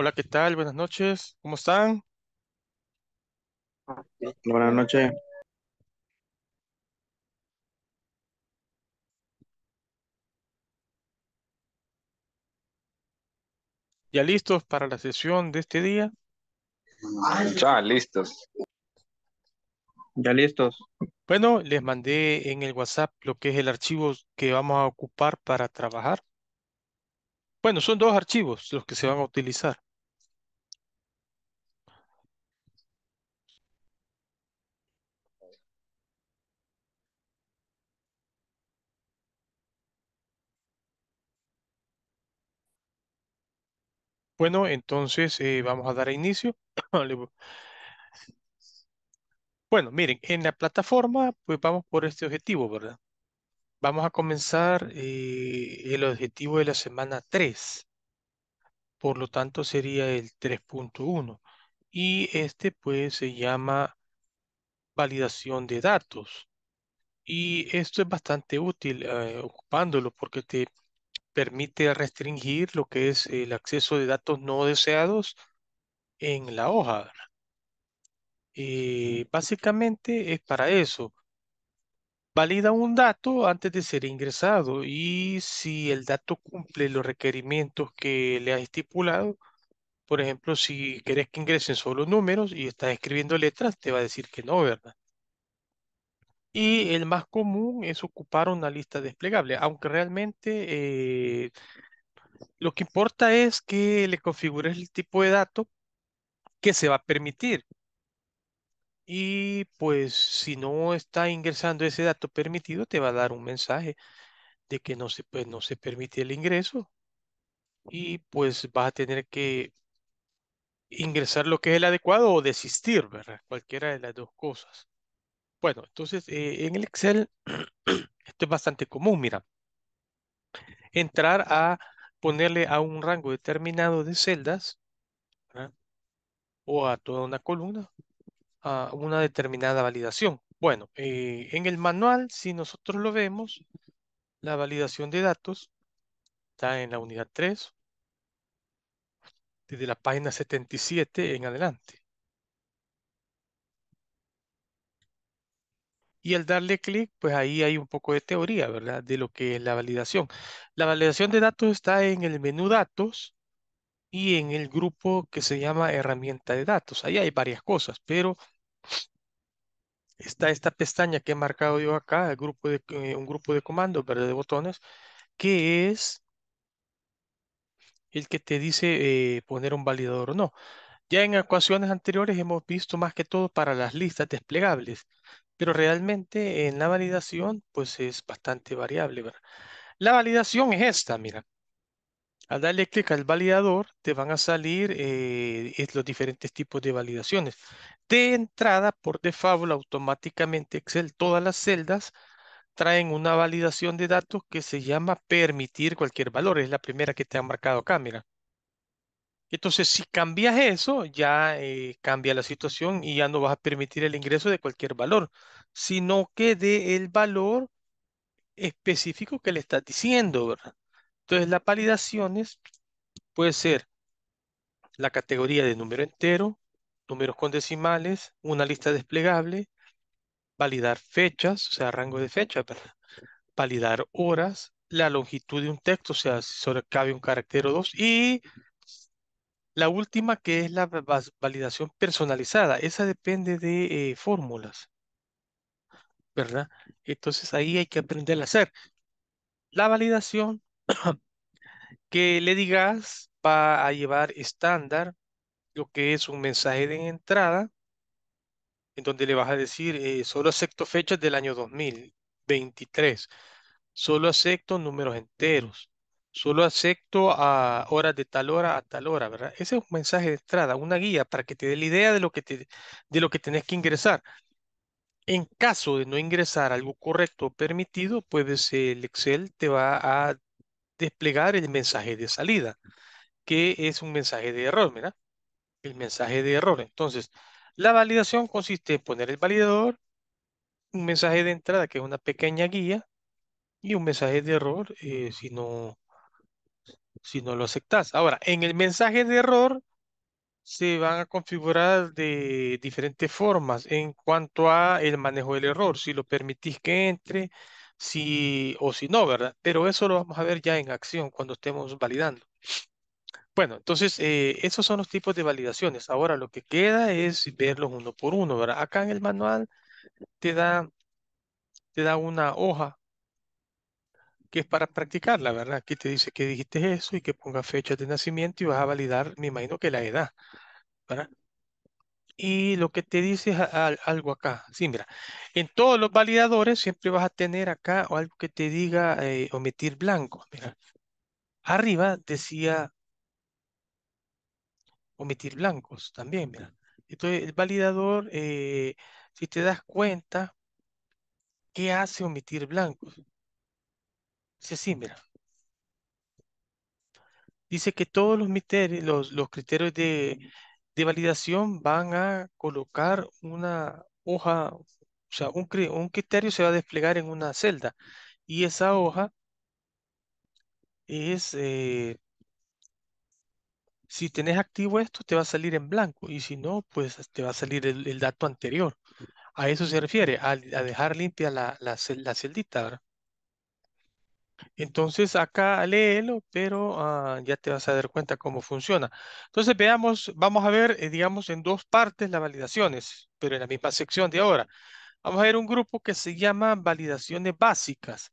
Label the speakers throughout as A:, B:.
A: Hola, ¿qué tal? Buenas noches. ¿Cómo están? Buenas noches. ¿Ya listos para la sesión de este día? Ya listos. Ya listos. Bueno, les mandé en el WhatsApp lo que es el archivo que vamos a ocupar para trabajar. Bueno, son dos archivos los que se van a utilizar. Bueno, entonces eh, vamos a dar inicio. bueno, miren, en la plataforma, pues vamos por este objetivo, ¿verdad? Vamos a comenzar eh, el objetivo de la semana 3. Por lo tanto, sería el 3.1. Y este, pues, se llama validación de datos. Y esto es bastante útil eh, ocupándolo porque te permite restringir lo que es el acceso de datos no deseados en la hoja. y eh, básicamente es para eso. Valida un dato antes de ser ingresado y si el dato cumple los requerimientos que le has estipulado, por ejemplo, si querés que ingresen solo números y estás escribiendo letras, te va a decir que no, ¿verdad? Y el más común es ocupar una lista desplegable, aunque realmente eh, lo que importa es que le configures el tipo de dato que se va a permitir. Y pues si no está ingresando ese dato permitido, te va a dar un mensaje de que no se, pues, no se permite el ingreso. Y pues vas a tener que ingresar lo que es el adecuado o desistir, ¿verdad? Cualquiera de las dos cosas. Bueno, entonces eh, en el Excel esto es bastante común, mira. Entrar a ponerle a un rango determinado de celdas o a toda una columna a una determinada validación. Bueno, eh, en el manual, si nosotros lo vemos, la validación de datos está en la unidad 3, desde la página 77 en adelante. Y al darle clic, pues ahí hay un poco de teoría, ¿verdad? De lo que es la validación. La validación de datos está en el menú datos y en el grupo que se llama herramienta de datos. Ahí hay varias cosas, pero está esta pestaña que he marcado yo acá, el grupo de, eh, un grupo de comandos, ¿verdad? De botones, que es el que te dice eh, poner un validador o no. Ya en ecuaciones anteriores hemos visto más que todo para las listas desplegables pero realmente en la validación pues es bastante variable. La validación es esta, mira. Al darle clic al validador te van a salir eh, los diferentes tipos de validaciones. De entrada, por default, automáticamente Excel, todas las celdas traen una validación de datos que se llama permitir cualquier valor. Es la primera que te han marcado acá, mira. Entonces, si cambias eso, ya eh, cambia la situación y ya no vas a permitir el ingreso de cualquier valor, sino que de el valor específico que le estás diciendo, ¿verdad? Entonces, las validaciones puede ser la categoría de número entero, números con decimales, una lista desplegable, validar fechas, o sea, rango de fecha, validar horas, la longitud de un texto, o sea, si solo cabe un carácter o dos, y la última que es la validación personalizada, esa depende de eh, fórmulas, ¿verdad? Entonces ahí hay que aprender a hacer. La validación que le digas va a llevar estándar lo que es un mensaje de entrada, en donde le vas a decir, eh, solo acepto fechas del año 2023, solo acepto números enteros, Solo acepto a horas de tal hora a tal hora, ¿verdad? Ese es un mensaje de entrada, una guía para que te dé la idea de lo que, te, de lo que tenés que ingresar. En caso de no ingresar algo correcto o permitido, pues el Excel te va a desplegar el mensaje de salida, que es un mensaje de error, ¿verdad? El mensaje de error. Entonces, la validación consiste en poner el validador, un mensaje de entrada, que es una pequeña guía, y un mensaje de error, eh, si no si no lo aceptas. Ahora, en el mensaje de error se van a configurar de diferentes formas en cuanto a el manejo del error, si lo permitís que entre, si o si no, ¿verdad? Pero eso lo vamos a ver ya en acción cuando estemos validando. Bueno, entonces eh, esos son los tipos de validaciones. Ahora lo que queda es verlos uno por uno, ¿verdad? Acá en el manual te da, te da una hoja que es para practicar, la verdad. Aquí te dice que dijiste eso y que ponga fecha de nacimiento y vas a validar, me imagino que la edad, ¿verdad? Y lo que te dice es algo acá. Sí, mira, en todos los validadores siempre vas a tener acá algo que te diga eh, omitir blancos Mira, arriba decía omitir blancos también, mira. Entonces, el validador, eh, si te das cuenta, ¿qué hace omitir blancos? Dice sí, mira. Dice que todos los, misterios, los, criterios de, validación van a colocar una hoja, o sea, un, criterio se va a desplegar en una celda y esa hoja es, eh, si tenés activo esto, te va a salir en blanco y si no, pues te va a salir el, dato anterior. A eso se refiere, a, dejar limpia la, la celdita, ¿verdad? Entonces acá léelo, pero ah, ya te vas a dar cuenta cómo funciona. Entonces veamos, vamos a ver, eh, digamos, en dos partes las validaciones, pero en la misma sección de ahora. Vamos a ver un grupo que se llama validaciones básicas.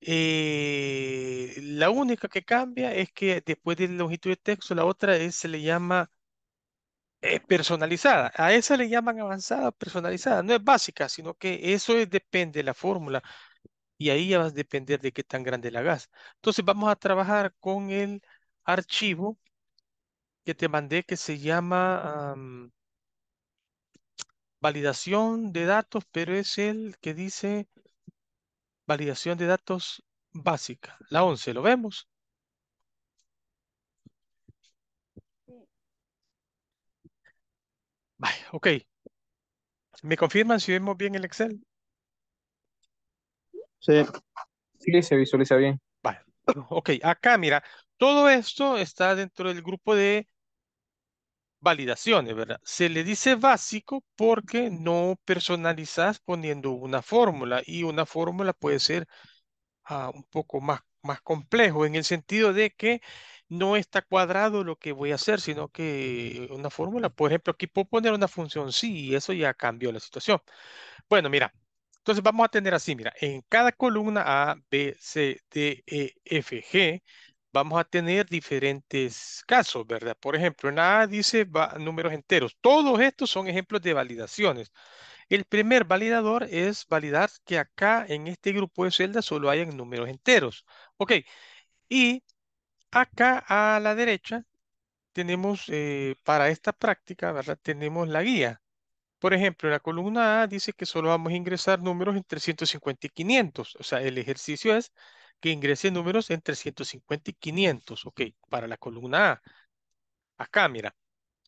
A: Eh, la única que cambia es que después de longitud de texto, la otra es, se le llama eh, personalizada. A esa le llaman avanzada, personalizada. No es básica, sino que eso depende de la fórmula y ahí ya va a depender de qué tan grande la gas Entonces vamos a trabajar con el archivo que te mandé que se llama validación de datos, pero es el que dice validación de datos básica, la 11, ¿lo vemos? Vale, ok. ¿Me confirman si vemos bien el Excel? Sí. Sí, se visualiza bien. Vale. Ok, acá mira, todo esto está dentro del grupo de validaciones, ¿verdad? Se le dice básico porque no personalizas poniendo una fórmula y una fórmula puede ser ah, un poco más, más complejo en el sentido de que no está cuadrado lo que voy a hacer, sino que una fórmula, por ejemplo, aquí puedo poner una función sí y eso ya cambió la situación. Bueno, mira, entonces vamos a tener así, mira, en cada columna A, B, C, D, E, F, G, vamos a tener diferentes casos, ¿verdad? Por ejemplo, en A dice números enteros. Todos estos son ejemplos de validaciones. El primer validador es validar que acá en este grupo de celdas solo hayan números enteros. Ok, y acá a la derecha tenemos eh, para esta práctica, ¿verdad? Tenemos la guía. Por ejemplo, la columna A dice que solo vamos a ingresar números entre 150 y 500. O sea, el ejercicio es que ingrese números entre 150 y 500. Ok, para la columna A. Acá, mira.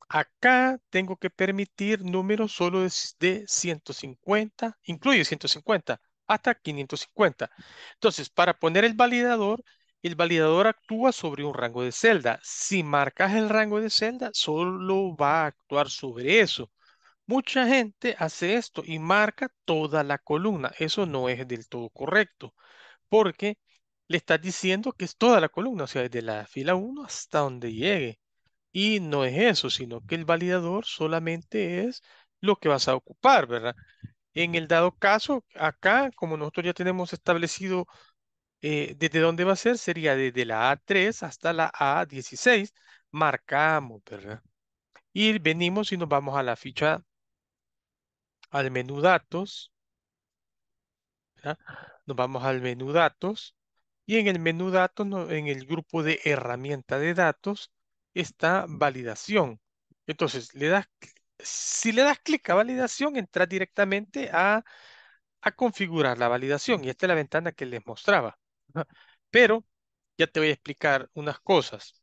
A: Acá tengo que permitir números solo de 150, incluye 150, hasta 550. Entonces, para poner el validador, el validador actúa sobre un rango de celda. Si marcas el rango de celda, solo va a actuar sobre eso. Mucha gente hace esto y marca toda la columna. Eso no es del todo correcto, porque le estás diciendo que es toda la columna, o sea, desde la fila 1 hasta donde llegue. Y no es eso, sino que el validador solamente es lo que vas a ocupar, ¿verdad? En el dado caso, acá, como nosotros ya tenemos establecido eh, desde dónde va a ser, sería desde la A3 hasta la A16, marcamos, ¿verdad? Y venimos y nos vamos a la ficha al menú datos. Nos vamos al menú datos. Y en el menú datos, en el grupo de herramienta de datos, está validación. Entonces, si le das clic a validación, entras directamente a, a configurar la validación. Y esta es la ventana que les mostraba. Pero ya te voy a explicar unas cosas.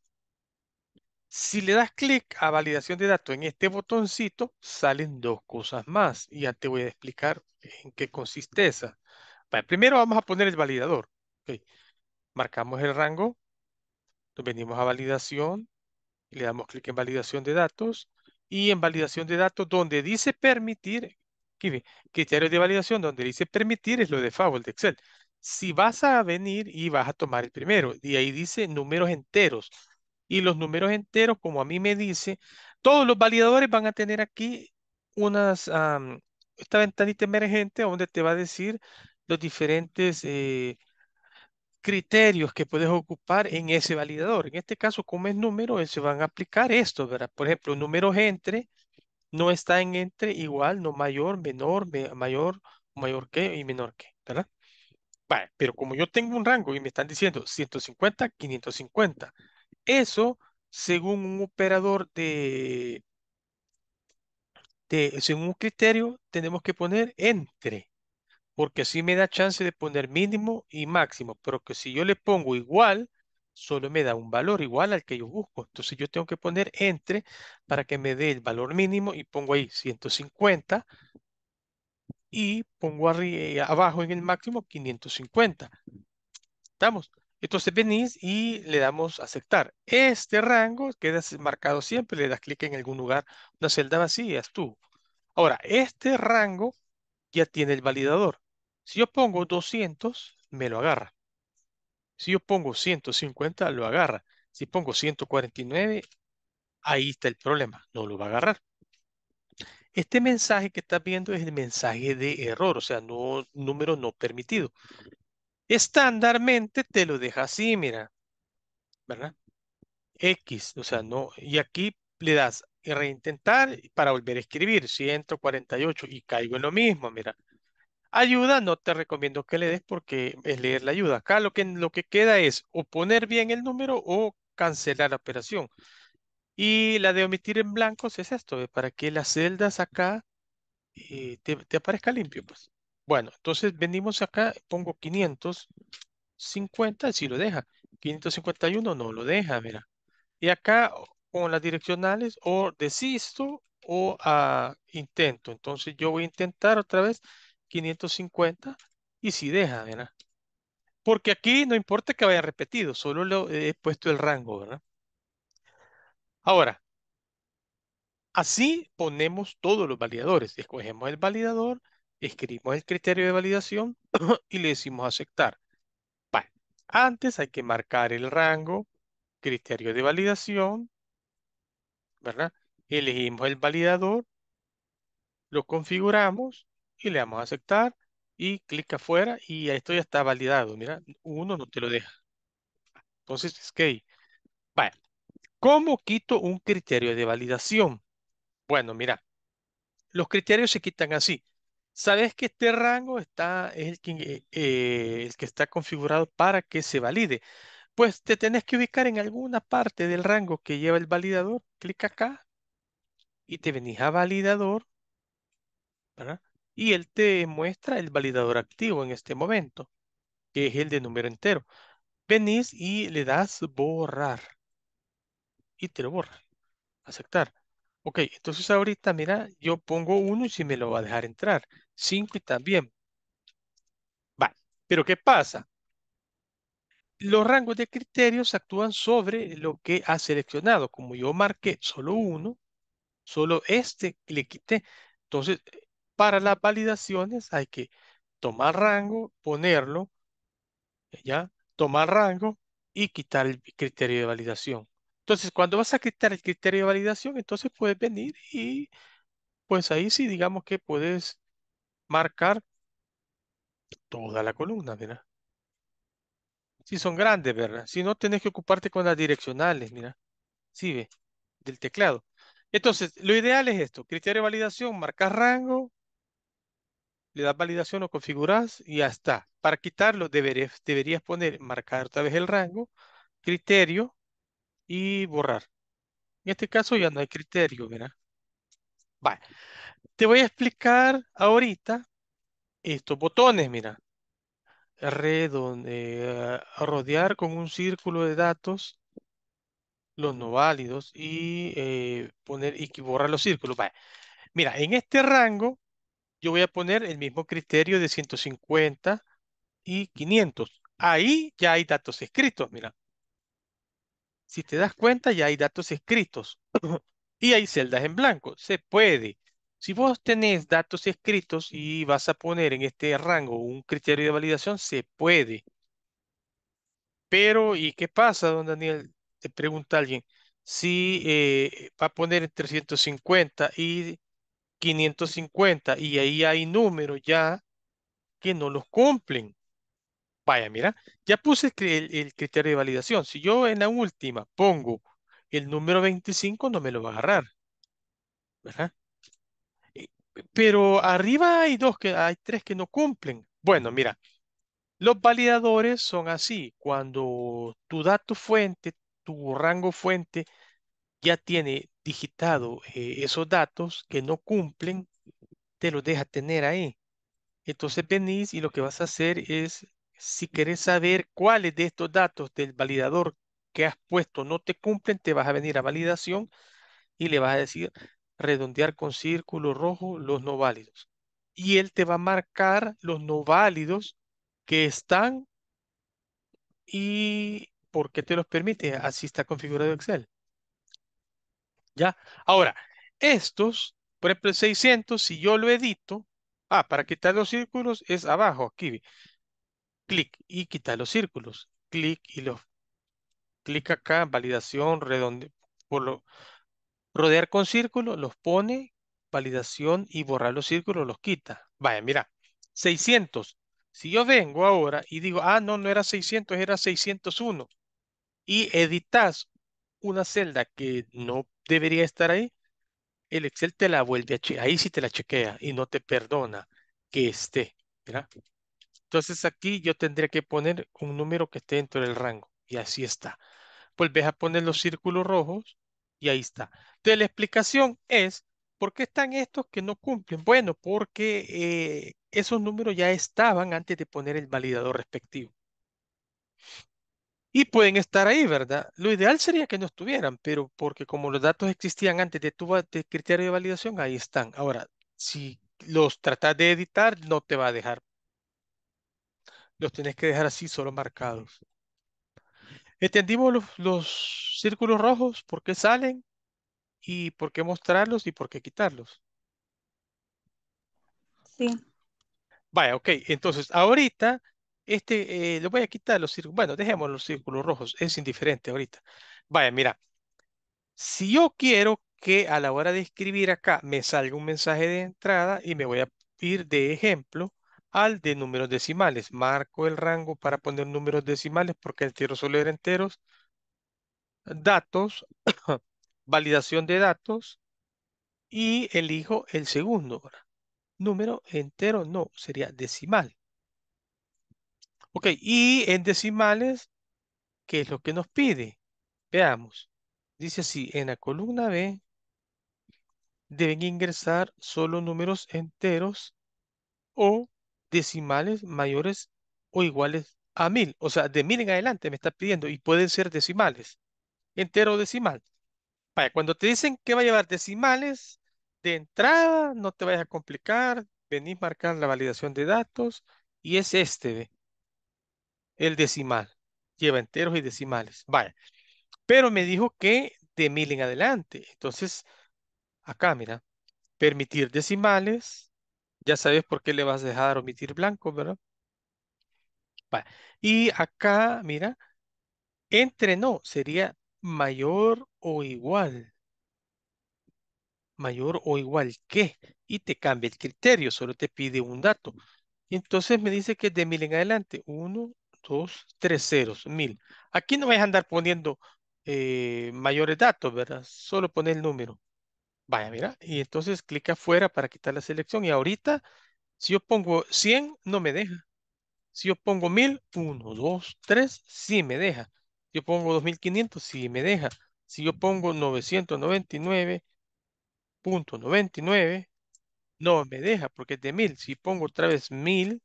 A: Si le das clic a validación de datos en este botoncito, salen dos cosas más. Y ya te voy a explicar en qué consiste esa. primero vamos a poner el validador. Marcamos el rango. Nos venimos a validación. Y le damos clic en validación de datos. Y en validación de datos, donde dice permitir, criterio de validación, donde dice permitir, es lo de el de Excel. Si vas a venir y vas a tomar el primero, y ahí dice números enteros y los números enteros, como a mí me dice, todos los validadores van a tener aquí unas, esta ventanita emergente donde te va a decir los diferentes eh, criterios que puedes ocupar en ese validador. En este caso, como es número, eh, se van a aplicar estos, ¿verdad? Por ejemplo, números entre, no está en entre igual, no mayor, menor, mayor, mayor que y menor que, ¿verdad? Vale, pero como yo tengo un rango y me están diciendo 150, 550, eso, según un operador de, según un criterio, tenemos que poner entre, porque así me da chance de poner mínimo y máximo, pero que si yo le pongo igual, solo me da un valor igual al que yo busco. Entonces yo tengo que poner entre para que me dé el valor mínimo y pongo ahí 150 y pongo abajo en el máximo 550. ¿Estamos? Entonces venís y le damos aceptar. Este rango queda marcado siempre, le das clic en algún lugar, una celda vacía, es tú. Ahora, este rango ya tiene el validador. Si yo pongo 200, me lo agarra. Si yo pongo 150, lo agarra. Si pongo 149, ahí está el problema, no lo va a agarrar. Este mensaje que estás viendo es el mensaje de error, o sea, no, número no permitido. Estándarmente te lo deja así, mira. ¿Verdad? X, o sea, no. Y aquí le das reintentar para volver a escribir 148 y caigo en lo mismo, mira. Ayuda no te recomiendo que le des porque es leer la ayuda. Acá lo que, lo que queda es o poner bien el número o cancelar la operación. Y la de omitir en blancos es esto, para que las celdas acá eh, te, te, aparezca limpio. Pues. Bueno, entonces venimos acá, pongo 550, si lo deja. 551 no lo deja, mira. Y acá con las direccionales o desisto o ah, intento. Entonces yo voy a intentar otra vez 550 y si deja, mira. Porque aquí no importa que vaya repetido, solo le he puesto el rango, ¿verdad? Ahora, así ponemos todos los validadores. Escogemos el validador escribimos el criterio de validación y le decimos aceptar. Vale. Antes hay que marcar el rango, criterio de validación, ¿verdad? Elegimos el validador, lo configuramos y le damos a aceptar y clic afuera y esto ya está validado. Mira, uno no te lo deja. Entonces, es vale. ¿Cómo quito un criterio de validación? Bueno, mira, los criterios se quitan así sabes que este rango está, es eh, eh, el que, está configurado para que se valide. Pues te tenés que ubicar en alguna parte del rango que lleva el validador, clic acá y te venís a validador, Y él te muestra el validador activo en este momento, que es el de número entero. Venís y le das borrar y te lo borra. Aceptar. Ok, entonces ahorita, mira, yo pongo uno y si me lo va a dejar entrar. Cinco y también. Vale, pero ¿qué pasa? Los rangos de criterios actúan sobre lo que ha seleccionado. Como yo marqué solo uno, solo este le quité. Entonces, para las validaciones hay que tomar rango, ponerlo, ya, tomar rango y quitar el criterio de validación. Entonces, cuando vas a quitar el criterio de validación, entonces puedes venir y pues ahí sí digamos que puedes marcar toda la columna, mira. Si son grandes, ¿verdad? Si no, tenés que ocuparte con las direccionales, mira. Sí, ve, del teclado. Entonces, lo ideal es esto, criterio de validación, marcas rango, le das validación o configuras y ya está. Para quitarlo deberías poner, marcar otra vez el rango, criterio, y borrar. En este caso ya no hay criterio, mira Vale. Te voy a explicar ahorita estos botones, mira. redondear eh, rodear con un círculo de datos los no válidos y eh, poner y borrar los círculos. Vale. Mira, en este rango yo voy a poner el mismo criterio de 150 y 500. Ahí ya hay datos escritos, mira. Si te das cuenta, ya hay datos escritos y hay celdas en blanco. Se puede. Si vos tenés datos escritos y vas a poner en este rango un criterio de validación, se puede. Pero, ¿y qué pasa, don Daniel? Te pregunta alguien. Si eh, va a poner entre 350 y 550 y ahí hay números ya que no los cumplen. Vaya, mira, ya puse el, criterio de validación. Si yo en la última pongo el número 25, no me lo va a agarrar. ¿Verdad? Eh, pero arriba hay dos, que hay tres que no cumplen. Bueno, mira, los validadores son así. Cuando tu dato fuente, tu rango fuente, ya tiene digitado eh, esos datos que no cumplen, te los deja tener ahí. Entonces venís y lo que vas a hacer es si querés saber cuáles de estos datos del validador que has puesto no te cumplen, te vas a venir a validación y le vas a decir redondear con círculo rojo los no válidos. Y él te va a marcar los no válidos que están y porque te los permite. Así está configurado Excel. ¿Ya? Ahora, estos, por ejemplo, 600, si yo lo edito, ah, para quitar los círculos es abajo, aquí clic y quita los círculos, clic y los, clic acá, validación, redonde, por lo, rodear con círculo, los pone, validación y borrar los círculos, los quita. Vaya, mira, 600. Si yo vengo ahora y digo, ah, no, no era 600, era 601, y editas una celda que no debería estar ahí, el Excel te la vuelve a chequear. Ahí sí te la chequea y no te perdona que esté. Mira, entonces aquí yo tendría que poner un número que esté dentro del rango. Y así está. vuelves a poner los círculos rojos y ahí está. Entonces la explicación es, ¿por qué están estos que no cumplen? Bueno, porque eh, esos números ya estaban antes de poner el validador respectivo. Y pueden estar ahí, ¿verdad? Lo ideal sería que no estuvieran, pero porque como los datos existían antes de tu criterio de validación, ahí están. Ahora, si los tratas de editar, no te va a dejar los tenés que dejar así solo marcados. Entendimos los, círculos rojos, por qué salen y por qué mostrarlos y por qué quitarlos. Sí. Vaya, ok. Entonces, ahorita, este, eh, lo voy a quitar los círculos. Bueno, dejemos los círculos rojos. Es indiferente ahorita. Vaya, mira. Si yo quiero que a la hora de escribir acá me salga un mensaje de entrada y me voy a ir de ejemplo al de números decimales. Marco el rango para poner números decimales porque el tiro solo era enteros. Datos, validación de datos y elijo el segundo. Número entero no, sería decimal. Ok, y en decimales, ¿qué es lo que nos pide? Veamos. Dice así, en la columna B deben ingresar solo números enteros o decimales mayores o iguales a mil. O sea, de mil en adelante me está pidiendo y pueden ser decimales, entero o decimal. Vaya, cuando te dicen que va a llevar decimales, de entrada no te vayas a complicar, venís a marcar la validación de datos y es este, el decimal. Lleva enteros y decimales. Vaya. Pero me dijo que de mil en adelante. Entonces, acá mira, permitir decimales ya sabes por qué le vas a dejar omitir blanco, ¿verdad? Y acá, mira, entre no, sería mayor o igual. Mayor o igual que. Y te cambia el criterio, solo te pide un dato. Y entonces me dice que de mil en adelante. Uno, dos, tres ceros, mil. Aquí no vais a andar poniendo eh, mayores datos, ¿verdad? Solo pone el número. Vaya, mira, y entonces clic afuera para quitar la selección y ahorita, si yo pongo 100, no me deja. Si yo pongo 1000, 1, 2, 3, sí me deja. Si Yo pongo 2500, sí me deja. Si yo pongo 999.99, no me deja porque es de 1000. Si pongo otra vez 1000,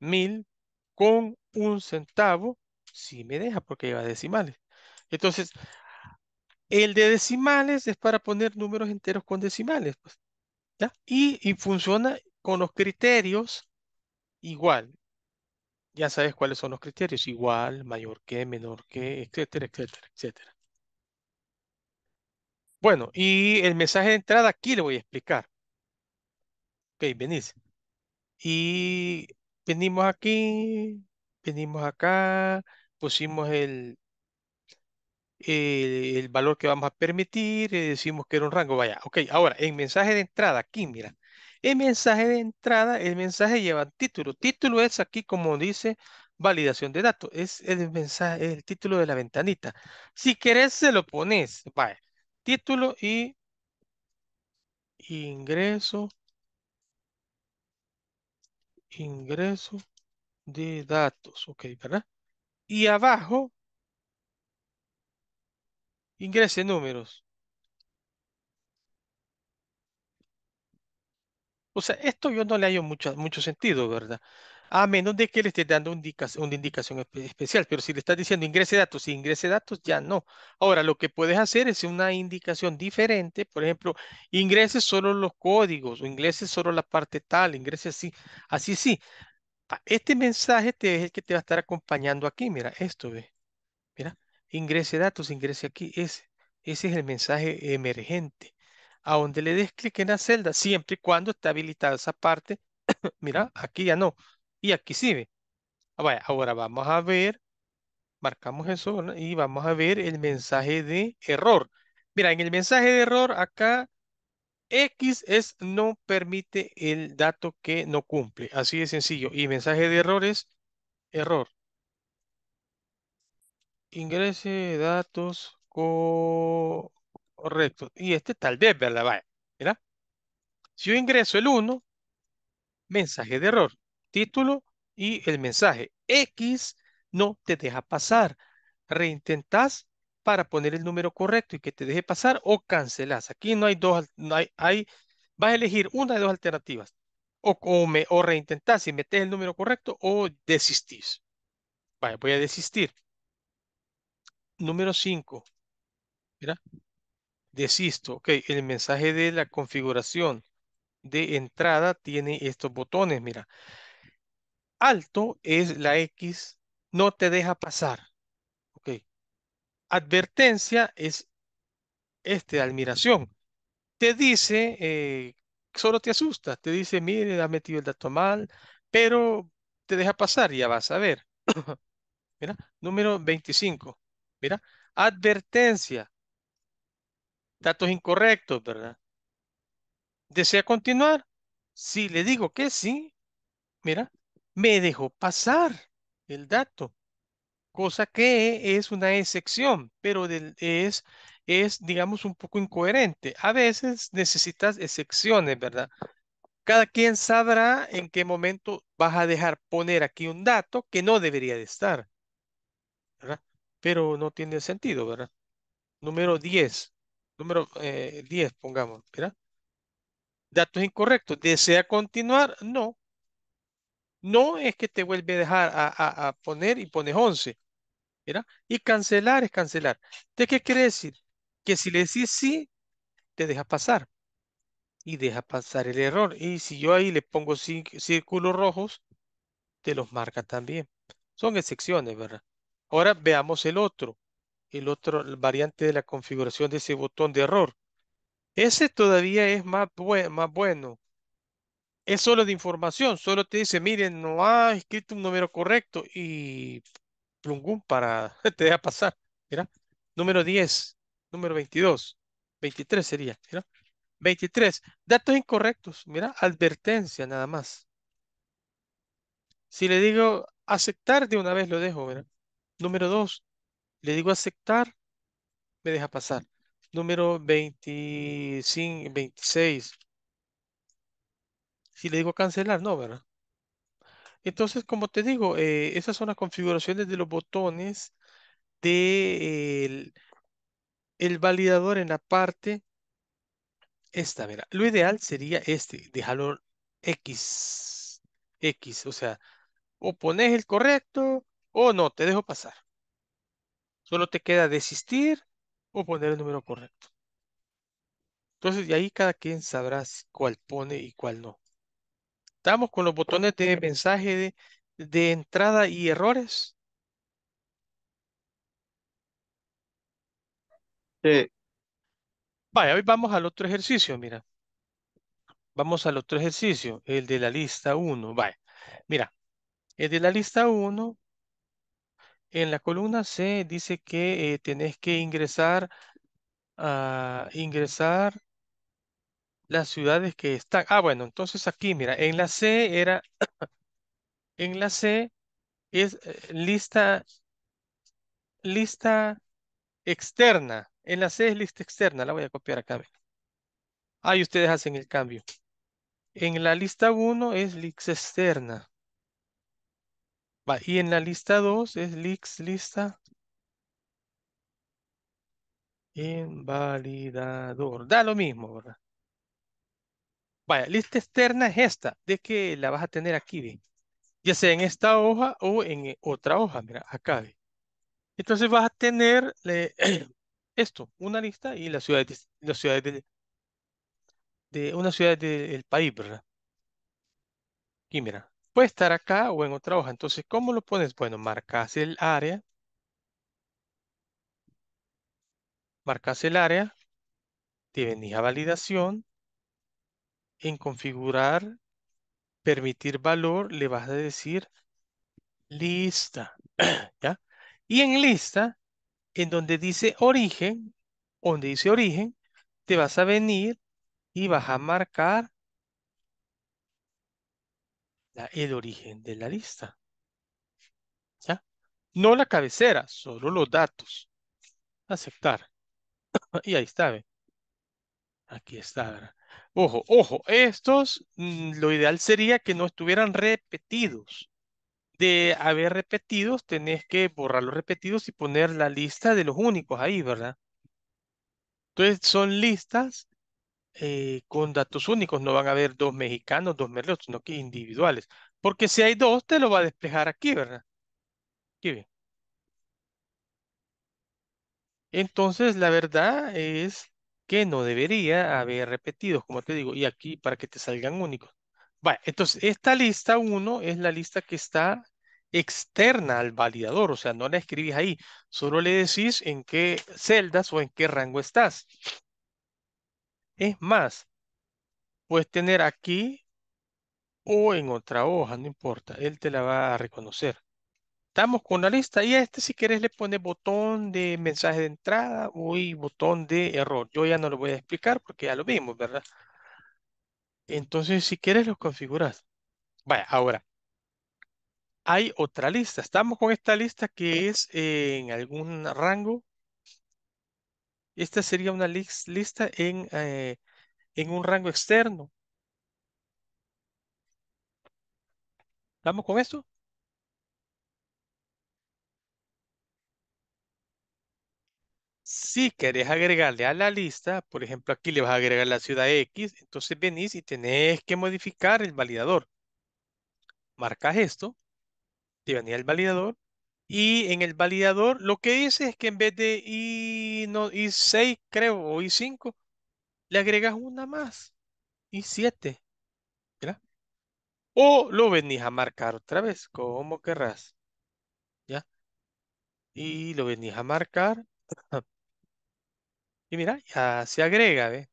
A: 1000 con un centavo, sí me deja porque lleva decimales. Entonces, el de decimales es para poner números enteros con decimales. Pues, ¿ya? Y, funciona con los criterios igual. Ya sabes cuáles son los criterios. Igual, mayor que, menor que, etcétera, etcétera, etcétera. Bueno, y el mensaje de entrada aquí le voy a explicar. Ok, venís. Y venimos aquí, venimos acá, pusimos el, eh, el valor que vamos a permitir, eh, decimos que era un rango, vaya. Ok, ahora, en mensaje de entrada, aquí, mira. El mensaje de entrada, el mensaje lleva título. Título es aquí, como dice, validación de datos. Es el mensaje, el título de la ventanita. Si querés, se lo pones. Vaya. Título y ingreso. Ingreso de datos. Ok, ¿verdad? Y abajo Ingrese números. O sea, esto yo no le hallo mucho, mucho sentido, ¿verdad? A menos de que le esté dando una indicación especial, pero si le estás diciendo ingrese datos, y ingrese datos, ya no. Ahora, lo que puedes hacer es una indicación diferente, por ejemplo, ingrese solo los códigos, o ingrese solo la parte tal, ingrese así, así sí. Este mensaje te, es el que te va a estar acompañando aquí, mira, esto, ve. Mira, Ingrese datos, ingrese aquí. Ese, ese es el mensaje emergente. A donde le des clic en la celda, siempre y cuando está habilitada esa parte. Mira, aquí ya no. Y aquí sí ah, ve. ahora vamos a ver. Marcamos eso y vamos a ver el mensaje de error. Mira, en el mensaje de error acá X es no permite el dato que no cumple. Así de sencillo. Y mensaje de error es error. Ingrese datos correctos. Y este tal vez, ¿verdad? Vaya. Mira. Si yo ingreso el 1, mensaje de error, título y el mensaje X no te deja pasar. Reintentás para poner el número correcto y que te deje pasar o cancelás. Aquí no hay dos, no hay, hay, vas a elegir una de dos alternativas. O, reintentás o y metes el número correcto o desistís. Vaya, voy a desistir. Número 5. Mira. Desisto. Ok, el mensaje de la configuración de entrada tiene estos botones. Mira. Alto es la X. No te deja pasar. Ok. Advertencia es este, admiración. Te dice, eh, solo te asusta. Te dice, mire, ha metido el dato mal, pero te deja pasar, ya vas a ver. Mira, número 25. Mira, advertencia. Datos incorrectos, ¿verdad? ¿Desea continuar? Si le digo que sí, mira, me dejó pasar el dato, cosa que es una excepción, pero es, es, digamos, un poco incoherente. A veces necesitas excepciones, ¿verdad? Cada quien sabrá en qué momento vas a dejar poner aquí un dato que no debería de estar pero no tiene sentido, ¿verdad? Número 10, número 10, eh, pongamos, ¿verdad? Datos incorrectos. ¿Desea continuar? No. No es que te vuelve a dejar a, poner y pones 11. ¿verdad? Y cancelar es cancelar. ¿De qué quiere decir? Que si le decís sí, te deja pasar. Y deja pasar el error. Y si yo ahí le pongo círculos rojos, te los marca también. Son excepciones, ¿verdad? Ahora veamos el otro, el otro variante de la configuración de ese botón de error. Ese todavía es más, más bueno. Es solo de información, solo te dice, miren, no ha escrito un número correcto y plungum para, te deja pasar. Mira, número 10, número 22, 23 sería, mira. 23, datos incorrectos, mira, advertencia nada más. Si le digo aceptar de una vez lo dejo, ¿verdad? Número 2, le digo aceptar, me deja pasar. Número 25, 26. Si le digo cancelar, no, ¿verdad? Entonces, como te digo, eh, esas son las configuraciones de los botones del de el validador en la parte esta, ¿verdad? Lo ideal sería este, déjalo X, X, o sea, o pones el correcto o oh, no, te dejo pasar. Solo te queda desistir o poner el número correcto. Entonces, de ahí cada quien sabrá cuál pone y cuál no. Estamos con los botones de mensaje de, entrada y errores. Sí. Vaya, hoy vamos al otro ejercicio, mira. Vamos al otro ejercicio, el de la lista 1. Vaya, mira, el de la lista 1 en la columna C dice que eh, tenés que ingresar a ah, ingresar las ciudades que están. Ah, bueno, entonces aquí, mira, en la C era, en la C es eh, lista, lista externa. En la C es lista externa, la voy a copiar acá. Ahí ustedes hacen el cambio. En la lista 1 es lista externa y en la lista 2 es LIX lista invalidador. Da lo mismo, ¿verdad? Vaya, lista externa es esta, de que la vas a tener aquí, ¿ve? ya sea en esta hoja o en eh, otra hoja, mira, acá. Entonces vas a tener esto, una lista y la ciudades, de, una ciudad del país, ¿verdad? Aquí, mira, Puede estar acá o en otra hoja. Entonces, ¿cómo lo pones? Bueno, marcas el área. Marcas el área. Te venís a validación. En configurar, permitir valor, le vas a decir lista. Y en lista, en donde dice origen, donde dice origen, te vas a venir y vas a marcar la, el origen de la lista. ¿Ya? No la cabecera, solo los datos. Aceptar. y ahí está, Aquí está, ¿verdad? Ojo, ojo, estos mm, lo ideal sería que no estuvieran repetidos. De haber repetidos, tenés que borrar los repetidos y poner la lista de los únicos ahí, ¿verdad? Entonces son listas eh, con datos únicos. No van a haber dos mexicanos, dos merleos, sino que individuales. Porque si hay dos, te lo va a desplegar aquí, ¿verdad? Aquí bien. Entonces, la verdad es que no debería haber repetidos, como te digo, y aquí para que te salgan únicos. Vale, entonces, esta lista 1 es la lista que está externa al validador, o sea, no la escribís ahí, solo le decís en qué celdas o en qué rango estás. Es más, puedes tener aquí o en otra hoja, no importa, él te la va a reconocer. Estamos con la lista y a este si quieres le pone botón de mensaje de entrada o y botón de error. Yo ya no lo voy a explicar porque ya lo vimos, ¿verdad? Entonces, si quieres, los configuras. Vaya, ahora, hay otra lista. Estamos con esta lista que es en algún rango esta sería una lista en, eh, en un rango externo. ¿Vamos con esto? Si querés agregarle a la lista, por ejemplo, aquí le vas a agregar la ciudad X, entonces venís y tenés que modificar el validador. Marcas esto, te venía el validador y en el validador lo que dice es que en vez de y no, 6 creo, o I5, le agregas una más, y 7 ¿Ya? O lo venís a marcar otra vez, como querrás. ¿Ya? Y lo venís a marcar. y mira, ya se agrega, ¿ve?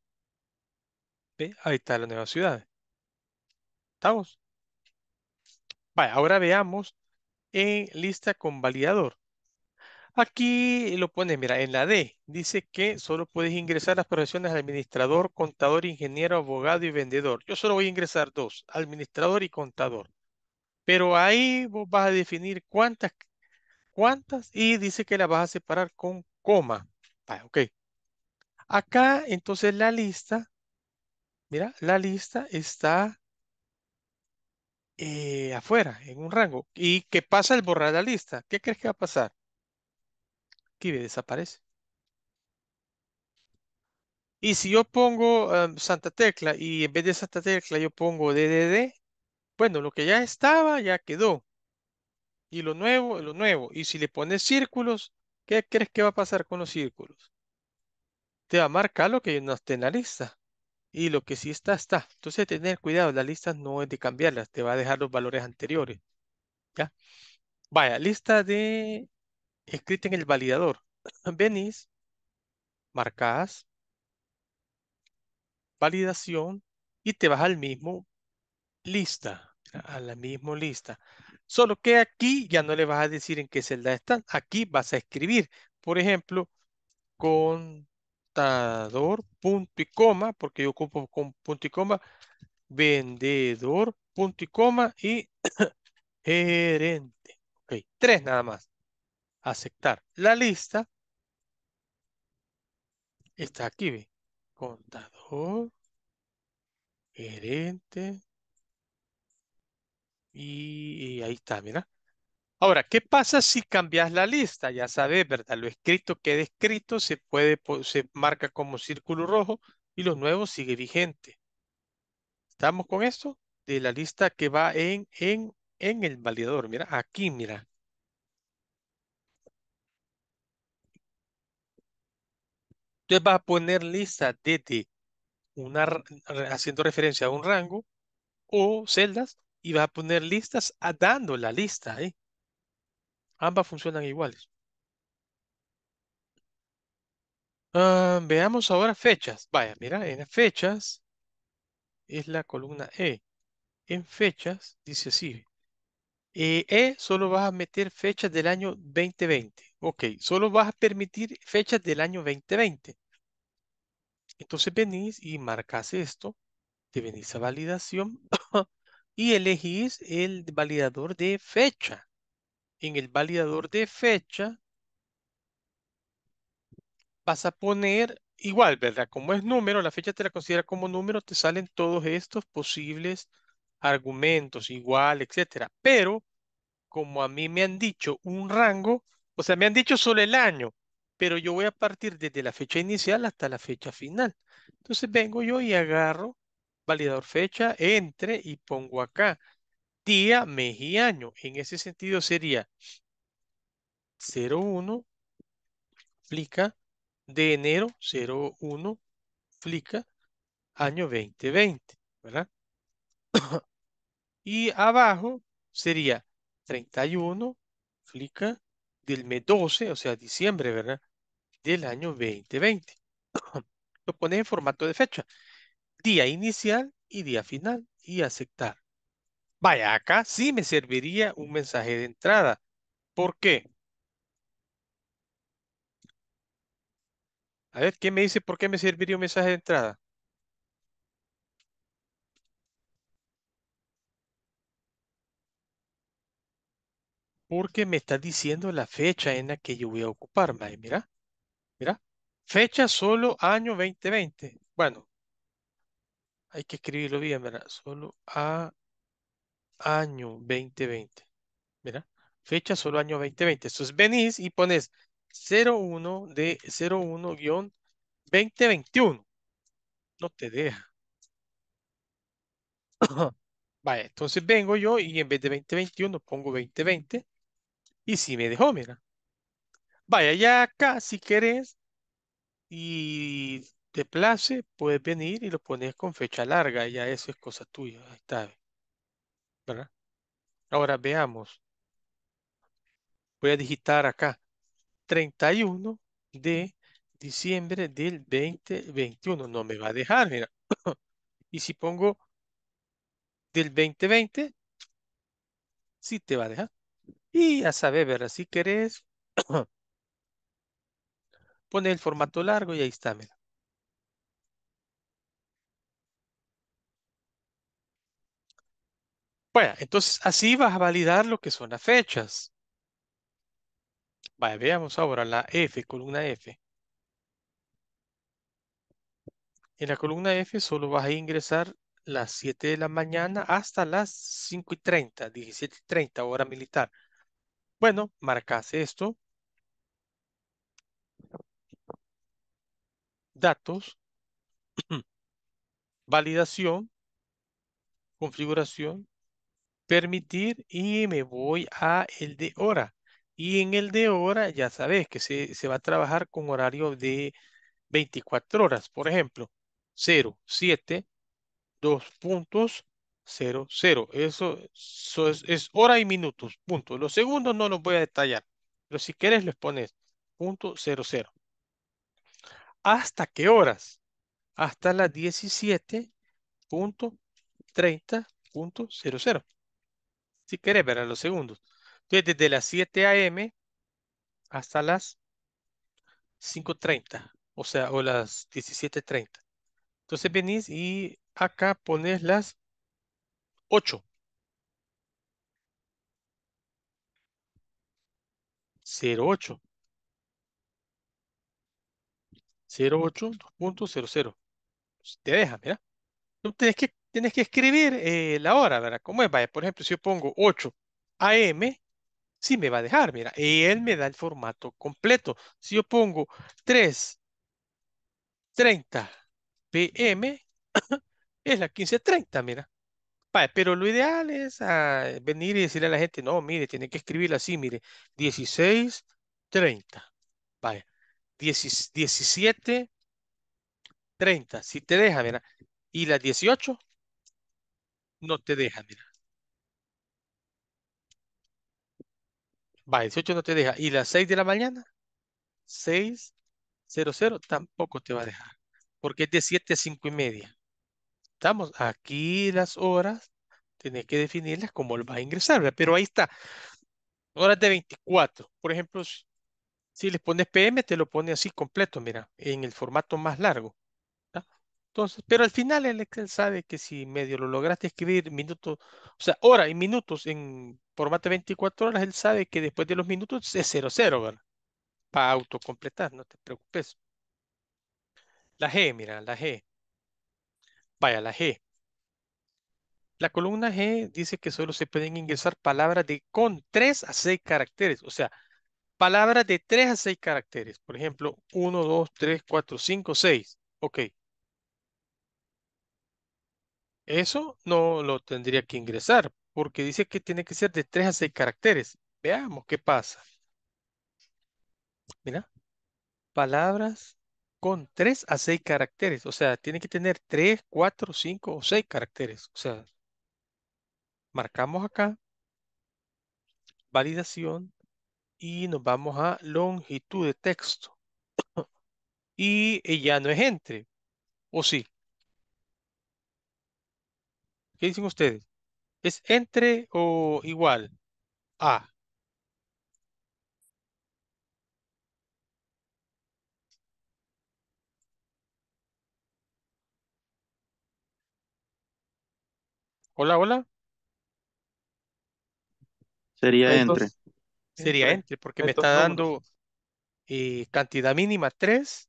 A: ¿Ve? Ahí está la nueva ciudad. ¿Estamos? Vale, ahora veamos en lista con validador. Aquí lo pone, mira, en la D. Dice que solo puedes ingresar las profesiones administrador, contador, ingeniero, abogado y vendedor. Yo solo voy a ingresar dos, administrador y contador. Pero ahí vos vas a definir cuántas, cuántas y dice que las vas a separar con coma. Ah, ok. Acá, entonces, la lista, mira, la lista está eh, afuera, en un rango. ¿Y qué pasa el borrar la lista? ¿Qué crees que va a pasar? aquí desaparece. Y si yo pongo ah, Santa Tecla y en vez de Santa Tecla yo pongo DDD, bueno, lo que ya estaba ya quedó. Y lo nuevo, lo nuevo. Y si le pones círculos, ¿qué crees que va a pasar con los círculos? Te va a marcar lo que no esté en la lista y lo que sí está, está. Entonces, tener cuidado, La lista no es de cambiarlas, te va a dejar los valores anteriores. ¿Ya? Vaya, lista de escrita en el validador. Venís, Marcás. validación y te vas al mismo lista, a la misma lista. Solo que aquí ya no le vas a decir en qué celda están. Aquí vas a escribir, por ejemplo, con Contador, punto y coma, porque yo ocupo con punto y coma. Vendedor, punto y coma y gerente. Ok, tres nada más. Aceptar. La lista está aquí, ve. Contador, gerente. Y, y ahí está, mira. Ahora, ¿qué pasa si cambias la lista? Ya sabes, ¿verdad? Lo escrito queda descrito se puede, se marca como círculo rojo y lo nuevo sigue vigente. ¿Estamos con esto? De la lista que va en, en, en el validador. Mira, aquí, mira. Entonces vas a poner lista desde una, haciendo referencia a un rango o celdas y vas a poner listas a dando la lista. ¿eh? Ambas funcionan iguales. Ah, veamos ahora fechas. Vaya, mira, en fechas es la columna E. En fechas dice así. E, e solo vas a meter fechas del año 2020. Ok, solo vas a permitir fechas del año 2020. Entonces venís y marcas esto. Te venís a validación y elegís el validador de fecha en el validador de fecha, vas a poner igual, ¿verdad? Como es número, la fecha te la considera como número, te salen todos estos posibles argumentos, igual, etcétera. Pero, como a mí me han dicho un rango, o sea, me han dicho solo el año, pero yo voy a partir desde la fecha inicial hasta la fecha final. Entonces vengo yo y agarro validador fecha, entre y pongo acá día, mes y año. En ese sentido sería 01 flica de enero 01 flica año 2020, ¿verdad? y abajo sería 31 flica del mes 12, o sea, diciembre, ¿verdad? Del año 2020. Lo pones en formato de fecha. Día inicial y día final y aceptar. Vaya, acá sí me serviría un mensaje de entrada. ¿Por qué? A ver, ¿qué me dice por qué me serviría un mensaje de entrada? Porque me está diciendo la fecha en la que yo voy a ocuparme. Mira, mira. Fecha solo año 2020. Bueno, hay que escribirlo bien, ¿verdad? Solo a año 2020. Mira, fecha solo año 2020. Entonces venís y pones 01 de 01-2021. No te deja. Vaya, entonces vengo yo y en vez de 2021 pongo 2020. Y si me dejó, mira. Vaya, ya acá si querés y te place, puedes venir y lo pones con fecha larga. Ya eso es cosa tuya. Ahí está. Ahora veamos. Voy a digitar acá 31 de diciembre del 2021. No me va a dejar, mira. y si pongo del 2020, sí te va a dejar. Y ya saber, ¿verdad? Si querés, pone el formato largo y ahí está, mira. Bueno, entonces así vas a validar lo que son las fechas. veamos ahora la F, columna F. En la columna F solo vas a ingresar las 7 de la mañana hasta las 5 y 30, 17 y 30, hora militar. Bueno, marcas esto. Datos. Validación. Configuración permitir y me voy a el de hora. Y en el de hora ya sabes que se, va a trabajar con horario de 24 horas. Por ejemplo, 07 puntos, Eso, es, hora y minutos, punto. Los segundos no los voy a detallar, pero si quieres les pones punto ¿Hasta qué horas? Hasta las 17.30.00 si querés, a los segundos. Entonces, desde las 7 a.m. hasta las 5.30, o sea, o las 17.30. Entonces venís y acá pones las 8. Cero 08, 2.00. Te deja, mira. Entonces, tenés que tienes que escribir eh, la hora, ¿verdad? ¿Cómo es? Vaya, por ejemplo, si yo pongo 8 AM, sí me va a dejar, mira, y él me da el formato completo. Si yo pongo 3, 30 PM, es la 15.30, mira. Vaya, pero lo ideal es ah, venir y decirle a la gente, no, mire, tiene que escribirla así, mire, 16.30. Vaya, 17.30, si te deja, mira. Y las 18, no te deja, mira. Va, 18 no te deja. ¿Y las 6 de la mañana? 6.00 tampoco te va a dejar. Porque es de 7 a 5 y media. Estamos aquí las horas. Tenés que definirlas como va a ingresar. Pero ahí está. Horas de 24. Por ejemplo, si les pones PM, te lo pone así completo, mira. En el formato más largo. Entonces, pero al final el Excel sabe que si medio lo lograste escribir minutos, o sea, hora y minutos en formato de 24 horas, él sabe que después de los minutos es 00, cero, ¿verdad? Para autocompletar, no te preocupes. La G, mira, la G. Vaya, la G. La columna G dice que solo se pueden ingresar palabras de con 3 a 6 caracteres, o sea, palabras de 3 a 6 caracteres. Por ejemplo, 1, 2, 3, 4, 5, 6. Ok. Eso no lo tendría que ingresar, porque dice que tiene que ser de 3 a 6 caracteres. Veamos qué pasa. Mira, palabras con 3 a 6 caracteres. O sea, tiene que tener 3, 4, 5 o 6 caracteres. O sea, marcamos acá, validación, y nos vamos a longitud de texto. y ya no es entre, ¿o sí? ¿Qué dicen ustedes? ¿Es entre o igual? A. Hola, hola.
B: Sería entre.
A: sería entre, porque me está dando eh, cantidad mínima 3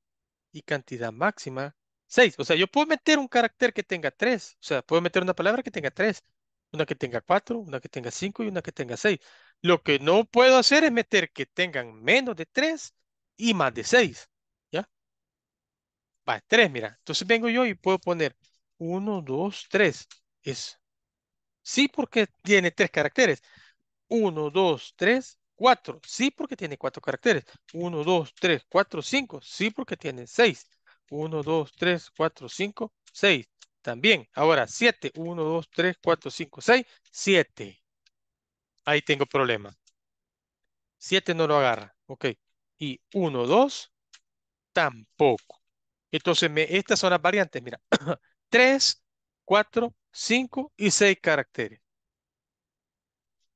A: y cantidad máxima 6. O sea, yo puedo meter un carácter que tenga 3. O sea, puedo meter una palabra que tenga 3. Una que tenga 4, una que tenga 5 y una que tenga 6. Lo que no puedo hacer es meter que tengan menos de 3 y más de 6. ¿Ya? Va, 3, mira. Entonces vengo yo y puedo poner 1, 2, 3. Sí, porque tiene 3 caracteres. 1, 2, 3, 4. Sí, porque tiene 4 caracteres. 1, 2, 3, 4, 5. Sí, porque tiene 6. 1, 2, 3, 4, 5, 6. También. Ahora 7. 1, 2, 3, 4, 5, 6, 7. Ahí tengo problema. 7 no lo agarra. Ok. Y 1, 2, tampoco. Entonces, estas son las variantes. Mira, 3, 4, 5 y 6 caracteres.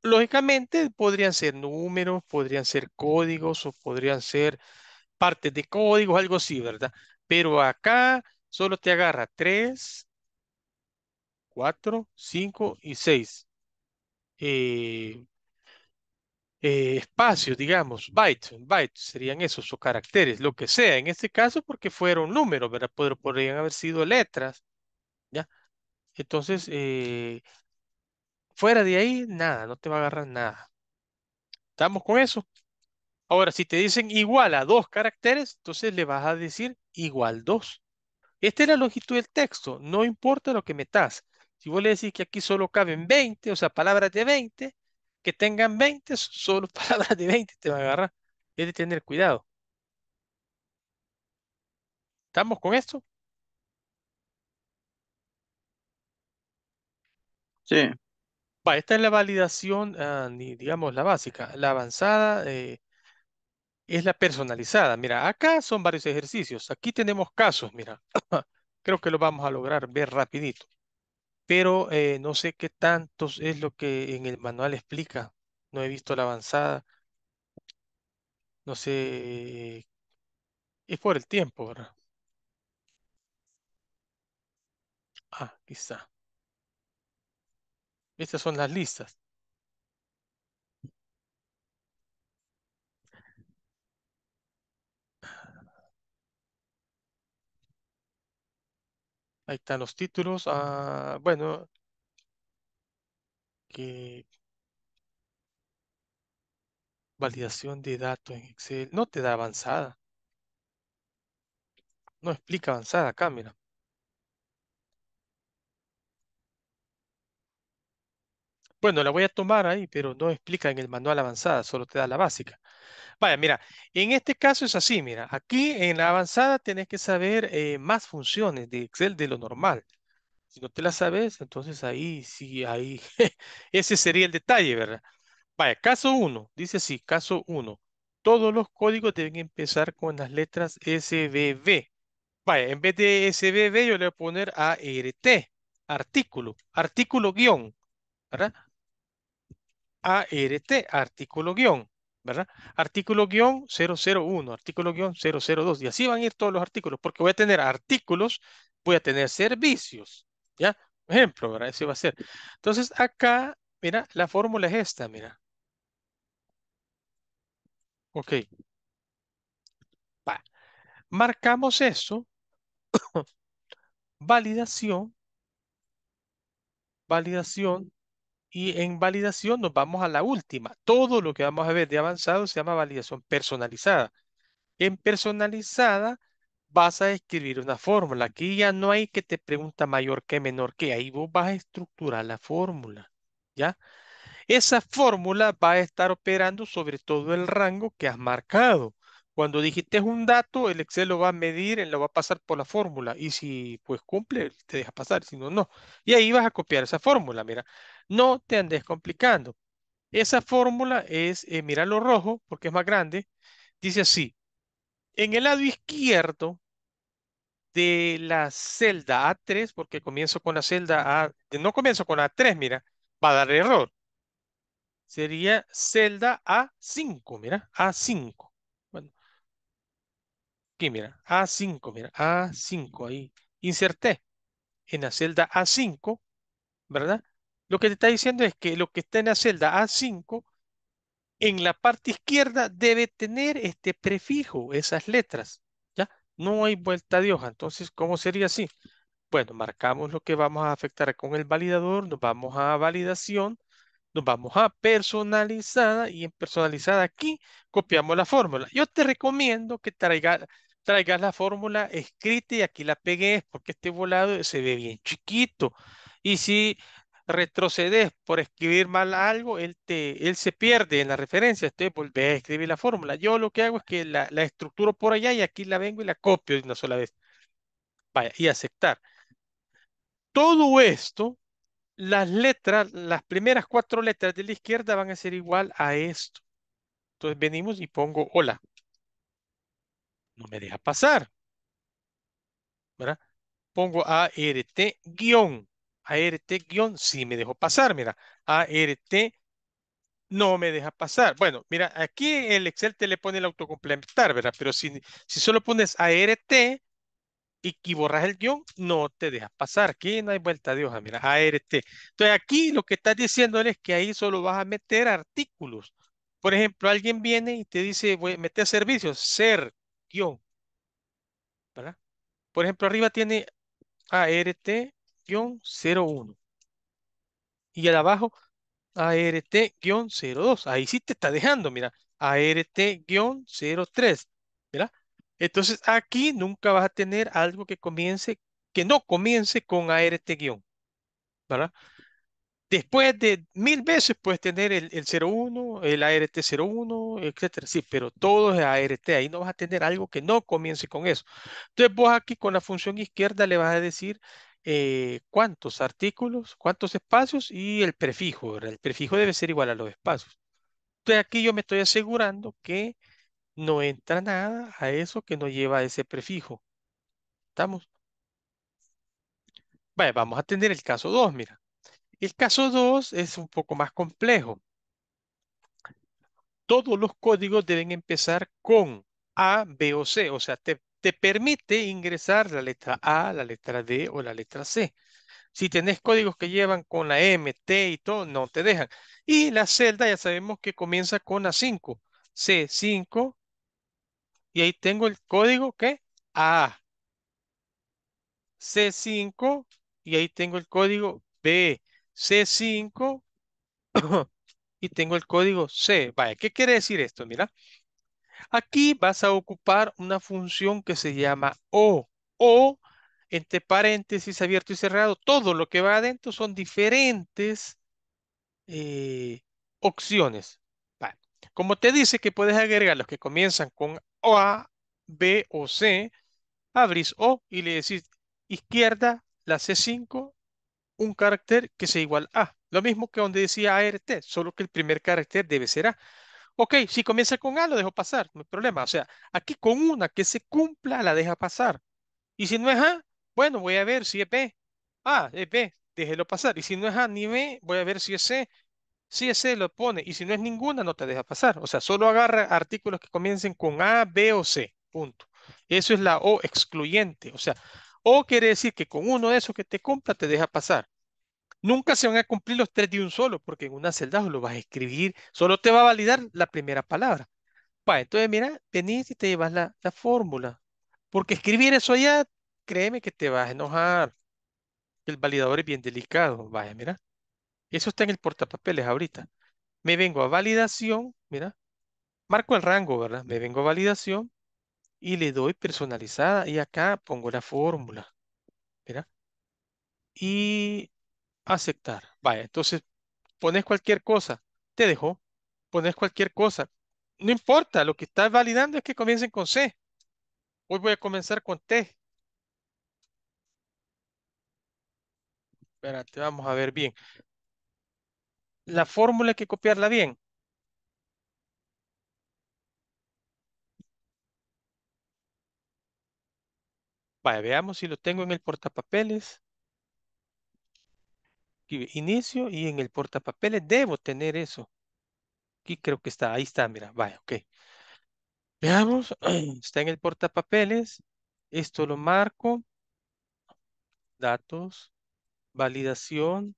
A: Lógicamente, podrían ser números, podrían ser códigos o podrían ser partes de códigos, algo así, ¿verdad? Pero acá solo te agarra 3, 4, 5 y 6 Espacio, eh, eh, espacios, digamos, bytes, bytes serían esos o caracteres, lo que sea, en este caso porque fueron números, ¿verdad? podrían haber sido letras, ¿ya? Entonces, eh, fuera de ahí, nada, no te va a agarrar nada. ¿Estamos con eso? Ahora, si te dicen igual a dos caracteres, entonces le vas a decir igual 2. Esta es la longitud del texto, no importa lo que metas. Si vos le decís que aquí solo caben 20, o sea, palabras de 20, que tengan 20, solo palabras de 20 te van a agarrar. Es de tener cuidado. ¿Estamos con esto? Sí. esta es la validación, ah, digamos, la básica. La avanzada eh, es la personalizada. Mira, acá son varios ejercicios. Aquí tenemos casos, mira. Creo que lo vamos a lograr ver rapidito. Pero eh, no sé qué tantos es lo que en el manual explica. No he visto la avanzada. No sé. es por el tiempo, ¿verdad? Ah, aquí Estas son las listas. Ahí están los títulos. Ah, bueno, que validación de datos en Excel. No te da avanzada. No explica avanzada acá, Bueno, la voy a tomar ahí, pero no explica en el manual avanzada, solo te da la básica. Vaya, mira, en este caso es así, mira, aquí en la avanzada tenés que saber eh, más funciones de Excel de lo normal. Si no te las sabes, entonces ahí sí, ahí, ese sería el detalle, ¿verdad? Vaya, caso 1, dice así, caso 1. Todos los códigos deben empezar con las letras SBB. Vaya, en vez de SBB yo le voy a poner ART, artículo, artículo guión, ¿verdad? ART, artículo guión. ¿verdad? Artículo guión 001, artículo guión 002, y así van a ir todos los artículos, porque voy a tener artículos, voy a tener servicios, ¿ya? Ejemplo, ¿verdad? Ese va a ser. Entonces, acá, mira, la fórmula es esta, mira. Ok. Va. Marcamos eso. validación. Validación y en validación nos vamos a la última. Todo lo que vamos a ver de avanzado se llama validación personalizada. En personalizada vas a escribir una fórmula. Aquí ya no hay que te pregunta mayor que menor que. Ahí vos vas a estructurar la fórmula. ¿Ya? Esa fórmula va a estar operando sobre todo el rango que has marcado. Cuando dijiste un dato, el Excel lo va a medir, lo va a pasar por la fórmula y si pues cumple, te deja pasar, si no, no. Y ahí vas a copiar esa fórmula, mira. No te andes complicando. Esa fórmula es, eh, mira lo rojo, porque es más grande, dice así. En el lado izquierdo de la celda A3, porque comienzo con la celda A, eh, no comienzo con A3, mira, va a dar error. Sería celda A5, mira, A5. Aquí, mira, A5, mira, A5 ahí. Inserté en la celda A5, ¿verdad? Lo que te está diciendo es que lo que está en la celda A5, en la parte izquierda debe tener este prefijo, esas letras, ¿ya? No hay vuelta de hoja. Entonces, ¿cómo sería así? Bueno, marcamos lo que vamos a afectar con el validador, nos vamos a validación, nos vamos a personalizada y en personalizada aquí copiamos la fórmula. Yo te recomiendo que traiga, traigas la fórmula escrita y aquí la pegué porque este volado se ve bien chiquito. Y si retrocedes por escribir mal algo, él, te, él se pierde en la referencia, entonces este, pues, volvés a escribir la fórmula. Yo lo que hago es que la, la, estructuro por allá y aquí la vengo y la copio de una sola vez. Vaya, y aceptar. Todo esto, las letras, las primeras cuatro letras de la izquierda van a ser igual a esto. Entonces venimos y pongo hola no me deja pasar. ¿Verdad? Pongo ART guión. ART guión sí me dejó pasar, mira. ART no me deja pasar. Bueno, mira, aquí el Excel te le pone el autocomplementar, ¿verdad? Pero si, si solo pones ART y, y borras el guión, no te deja pasar. Aquí no hay vuelta de hoja, mira, ART. Entonces aquí lo que estás diciéndole es que ahí solo vas a meter artículos. Por ejemplo, alguien viene y te dice, voy a meter servicios, ser guión, ¿verdad? Por ejemplo, arriba tiene ART-01 y al abajo ART-02. Ahí sí te está dejando, mira, ART-03, ¿verdad? Entonces aquí nunca vas a tener algo que comience, que no comience con ART-, ¿verdad? Después de mil veces puedes tener el, 01, el ART01, etcétera. Sí, pero todo es ART. Ahí no vas a tener algo que no comience con eso. Entonces vos aquí con la función izquierda le vas a decir eh, cuántos artículos, cuántos espacios y el prefijo. El prefijo debe ser igual a los espacios. Entonces aquí yo me estoy asegurando que no entra nada a eso que no lleva ese prefijo. ¿Estamos? Vale, vamos a tener el caso 2, mira. El caso 2 es un poco más complejo. Todos los códigos deben empezar con A, B o C, o sea, te, permite ingresar la letra A, la letra D o la letra C. Si tenés códigos que llevan con la M, T y todo, no te dejan. Y la celda ya sabemos que comienza con a 5. C5. Y ahí tengo el código que A. C5. Y ahí tengo el código B. C5 y tengo el código C. Vaya, ¿qué quiere decir esto? Mira, aquí vas a ocupar una función que se llama O. O, entre paréntesis abierto y cerrado, todo lo que va adentro son diferentes eh, opciones. Como te dice que puedes agregar los que comienzan con O, A, B o C, abrís O y le decís izquierda, la C5 un carácter que sea igual a. Lo mismo que donde decía ART, solo que el primer carácter debe ser A. Ok, si comienza con A, lo dejo pasar, no hay problema. O sea, aquí con una que se cumpla, la deja pasar. Y si no es A, bueno, voy a ver si es B. A, es B, déjelo pasar. Y si no es A ni B, voy a ver si es C. Si es C, lo pone. Y si no es ninguna, no te deja pasar. O sea, solo agarra artículos que comiencen con A, B o C. Punto. Eso es la O excluyente. O sea, o quiere decir que con uno de esos que te compra te deja pasar. Nunca se van a cumplir los tres de un solo, porque en una celda lo vas a escribir, solo te va a validar la primera palabra. Pa, entonces, mira, venís y te llevas la, la fórmula. Porque escribir eso allá, créeme que te vas a enojar. El validador es bien delicado. Vaya, mira. Eso está en el portapapeles ahorita. Me vengo a validación, mira. Marco el rango, ¿verdad? Me vengo a validación y le doy personalizada y acá pongo la fórmula. Mira. Y aceptar. Vaya, entonces pones cualquier cosa. Te dejo. Pones cualquier cosa. No importa, lo que estás validando es que comiencen con C. Hoy voy a comenzar con T. te vamos a ver bien. La fórmula hay que copiarla bien. Vaya, veamos si lo tengo en el portapapeles. Inicio y en el portapapeles debo tener eso. Aquí creo que está, ahí está, mira, vaya, ok. Veamos, está en el portapapeles. Esto lo marco. Datos, validación.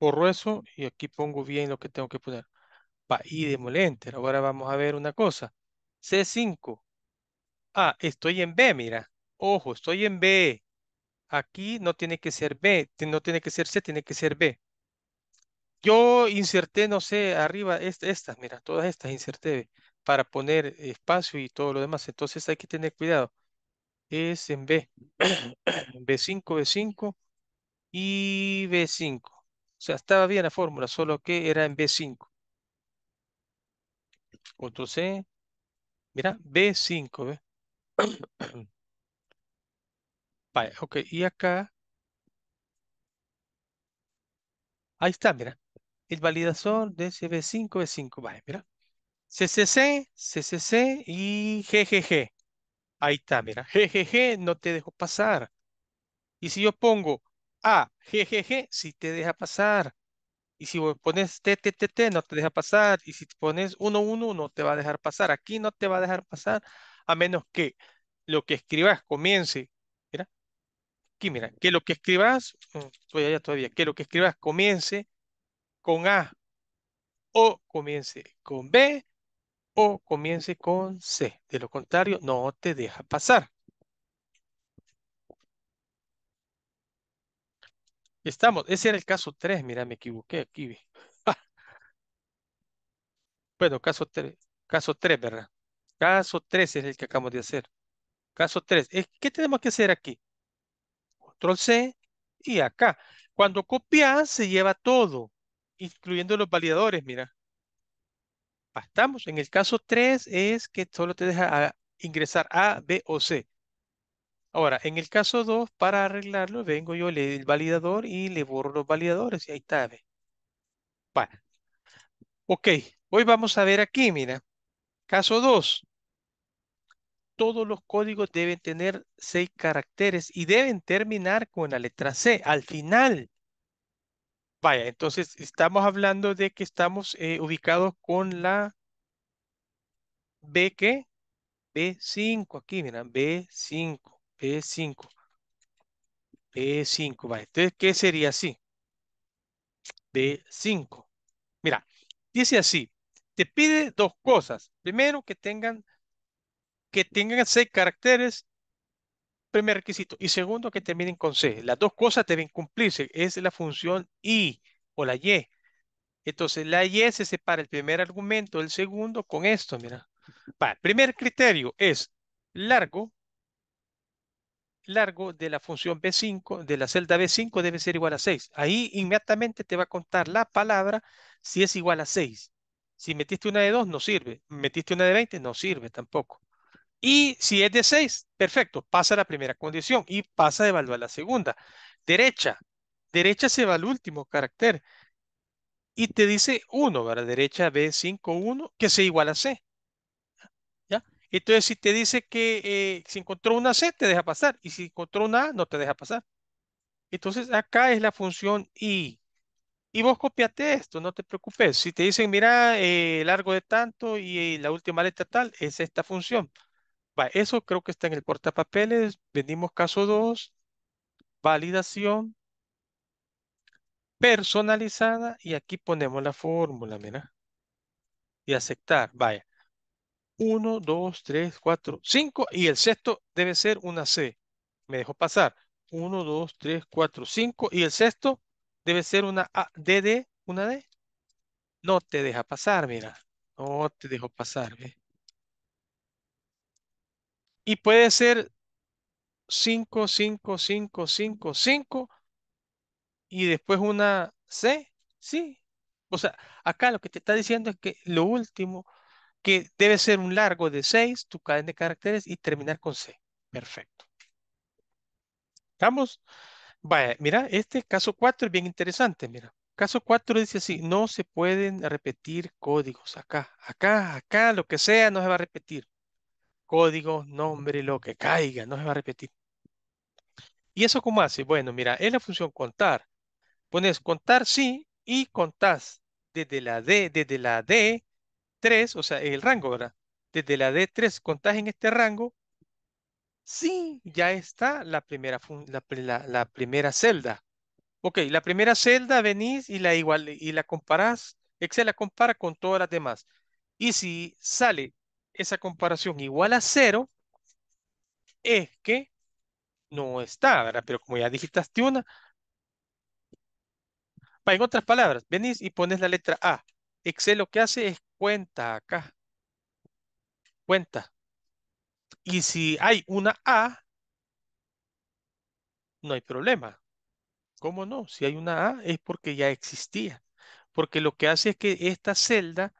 A: Borro eso y aquí pongo bien lo que tengo que poner y demolente. Ahora vamos a ver una cosa. C5. Ah, estoy en B, mira. Ojo, estoy en B. Aquí no tiene que ser B, no tiene que ser C, tiene que ser B. Yo inserté, no sé, arriba estas, mira, todas estas inserté para poner espacio y todo lo demás. Entonces hay que tener cuidado. Es en B. B5, B5 y B5. O sea, estaba bien la fórmula, solo que era en B5. Otro C. Mira, B5, ¿ves? Vaya, ok, y acá. Ahí está, mira. El validador de ese B5, B5, vaya, mira. CCC, CCC y GGG. Ahí está, mira. GGG no te dejo pasar. Y si yo pongo A, GGG, sí te deja pasar. Y si pones TTTT no te deja pasar. Y si pones 111 no te va a dejar pasar. Aquí no te va a dejar pasar a menos que lo que escribas comience. Mira, aquí mira, que lo que escribas, mm, estoy allá todavía, que lo que escribas comience con A o comience con B o comience con C. De lo contrario, no te deja pasar. Estamos, ese era el caso 3, mira, me equivoqué aquí. bueno, caso 3, caso ¿verdad? Caso 3 es el que acabamos de hacer. Caso 3, ¿qué tenemos que hacer aquí? Control C y acá. Cuando copias se lleva todo, incluyendo los validadores, mira. Ah, ¿Estamos? En el caso 3 es que solo te deja ah, ingresar A, B o C. Ahora, en el caso 2, para arreglarlo, vengo yo le el validador y le borro los validadores. Y ahí está, ve. Ok, hoy vamos a ver aquí, mira. Caso 2. Todos los códigos deben tener seis caracteres y deben terminar con la letra C al final. Vaya, entonces estamos hablando de que estamos eh, ubicados con la B, que b B5, aquí, mira, B5. P5. P5. Entonces, ¿qué sería así? B5. Mira, dice así. Te pide dos cosas. Primero, que tengan, que tengan seis caracteres. Primer requisito. Y segundo, que terminen con C. Las dos cosas deben cumplirse. Es la función I o la Y. Entonces, la Y se separa el primer argumento el segundo con esto, mira. el Primer criterio es largo, largo de la función B5, de la celda B5, debe ser igual a 6. Ahí inmediatamente te va a contar la palabra si es igual a 6. Si metiste una de 2, no sirve. Metiste una de 20, no sirve tampoco. Y si es de 6, perfecto, pasa la primera condición y pasa a evaluar la segunda. Derecha. Derecha se va al último carácter. Y te dice 1, ¿verdad? Derecha B5, 1, que sea igual a C. Entonces, si te dice que eh, si encontró una C, te deja pasar. Y si encontró una A, no te deja pasar. Entonces, acá es la función I. Y vos copiate esto, no te preocupes. Si te dicen, mira, eh, largo de tanto y, la última letra tal, es esta función. Va, eso creo que está en el portapapeles. Vendimos caso 2, validación personalizada y aquí ponemos la fórmula, mira. Y aceptar, vaya. 1, 2, 3, 4, 5 y el sexto debe ser una C. Me dejó pasar. 1, 2, 3, 4, 5 y el sexto debe ser una A, D, D, una D. No te deja pasar, mira. No te dejo pasar, Y puede ser 5, 5, 5, 5, 5 y después una C, sí. O sea, acá lo que te está diciendo es que lo último que debe ser un largo de 6, tu cadena de caracteres y terminar con C. Perfecto. ¿Estamos? Vaya, mira, este caso 4 es bien interesante, mira. Caso 4 dice así, no se pueden repetir códigos acá, acá, acá, lo que sea, no se va a repetir. Código, nombre, lo que caiga, no se va a repetir. ¿Y eso cómo hace? Bueno, mira, es la función contar. Pones contar sí y contás desde la D, desde la D 3, o sea, el rango, ¿verdad? Desde la D3 contás en este rango, sí, ya está la primera, la, primera celda. Ok, la primera celda venís y la, igual, y la comparás, Excel la compara con todas las demás. Y si sale esa comparación igual a cero, es que no está, ¿verdad? Pero como ya digitaste una, en otras palabras, venís y pones la letra A Excel lo que hace es cuenta acá. Cuenta. Y si hay una A, no hay problema. ¿Cómo no? Si hay una A es porque ya existía. Porque lo que hace es que esta celda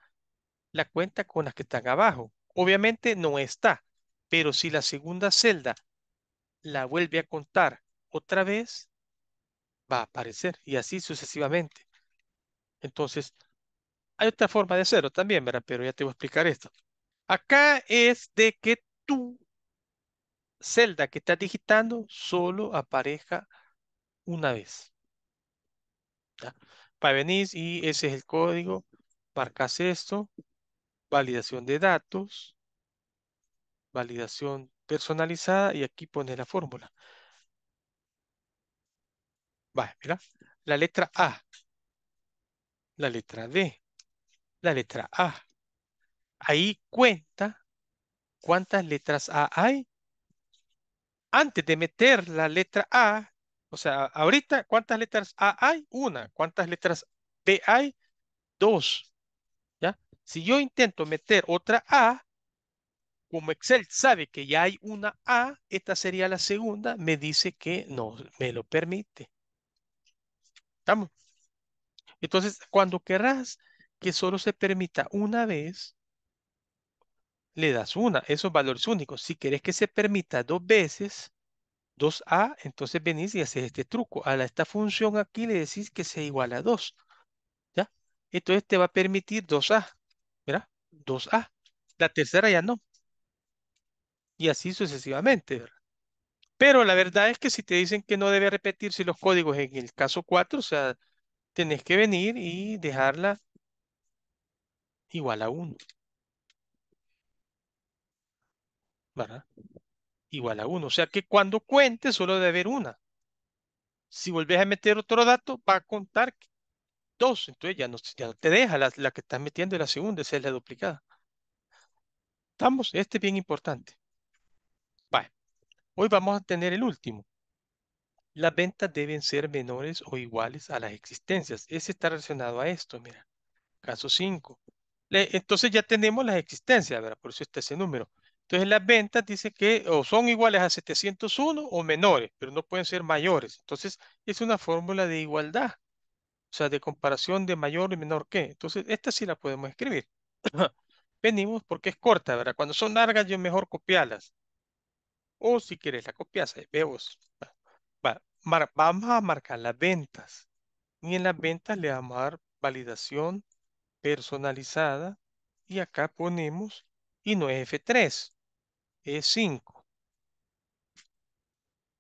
A: la cuenta con las que están abajo. Obviamente no está, pero si la segunda celda la vuelve a contar otra vez, va a aparecer y así sucesivamente. Entonces, hay otra forma de hacerlo también, ¿verdad? Pero ya te voy a explicar esto. Acá es de que tu celda que estás digitando solo aparezca una vez. Para venir y ese es el código, marcas esto, validación de datos, validación personalizada y aquí pone la fórmula. Vale, mira, la letra A, la letra D, la letra A. Ahí cuenta cuántas letras A hay. Antes de meter la letra A, o sea, ahorita, ¿cuántas letras A hay? Una. ¿Cuántas letras B hay? Dos. ¿Ya? Si yo intento meter otra A, como Excel sabe que ya hay una A, esta sería la segunda, me dice que no me lo permite. ¿Estamos? Entonces, cuando querrás que solo se permita una vez, le das una. Esos valores únicos. Si querés que se permita dos veces, 2a, entonces venís y haces este truco. A esta función aquí le decís que sea igual a 2. ¿Ya? Entonces te va a permitir 2a. verdad 2a. La tercera ya no. Y así sucesivamente, Pero la verdad es que si te dicen que no debe repetirse los códigos en el caso 4, o sea, tenés que venir y dejarla igual a 1. ¿Verdad? Igual a 1. O sea que cuando cuente solo debe haber una. Si volvés a meter otro dato, va a contar dos. Entonces ya no, te deja la, que estás metiendo y la segunda, esa es la duplicada. Estamos, este es bien importante. Vale. Hoy vamos a tener el último. Las ventas deben ser menores o iguales a las existencias. Ese está relacionado a esto, mira. Caso 5 entonces ya tenemos las existencias, ¿verdad? Por eso está ese número. Entonces las ventas dice que o son iguales a 701 o menores, pero no pueden ser mayores. Entonces es una fórmula de igualdad, o sea, de comparación de mayor y menor que. Entonces esta sí la podemos escribir. Venimos porque es corta, ¿verdad? Cuando son largas yo mejor copiarlas. O si quieres la copias, vemos. vamos a marcar las ventas. Y en las ventas le vamos a dar validación personalizada y acá ponemos y no es F3, es 5.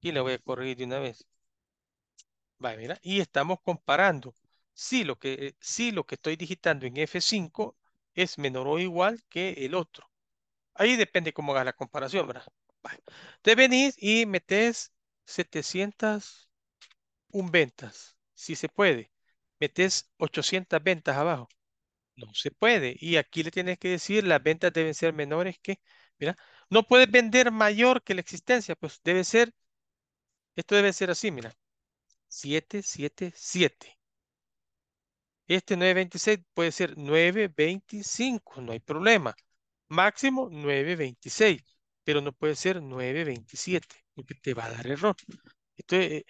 A: Y le voy a corregir de una vez. y estamos comparando si lo que, eh, si lo que estoy digitando en F5 es menor o igual que el otro. Ahí depende cómo hagas la comparación, ¿verdad? Vale. venís y metes 701 ventas, si se puede. Metes 800 ventas abajo. No se puede. Y aquí le tienes que decir, las ventas deben ser menores que, mira, no puedes vender mayor que la existencia, pues debe ser, esto debe ser así, mira, 777. Este 926 puede ser 925, no hay problema. Máximo 926, pero no puede ser 927, porque te va a dar error. Entonces, eh,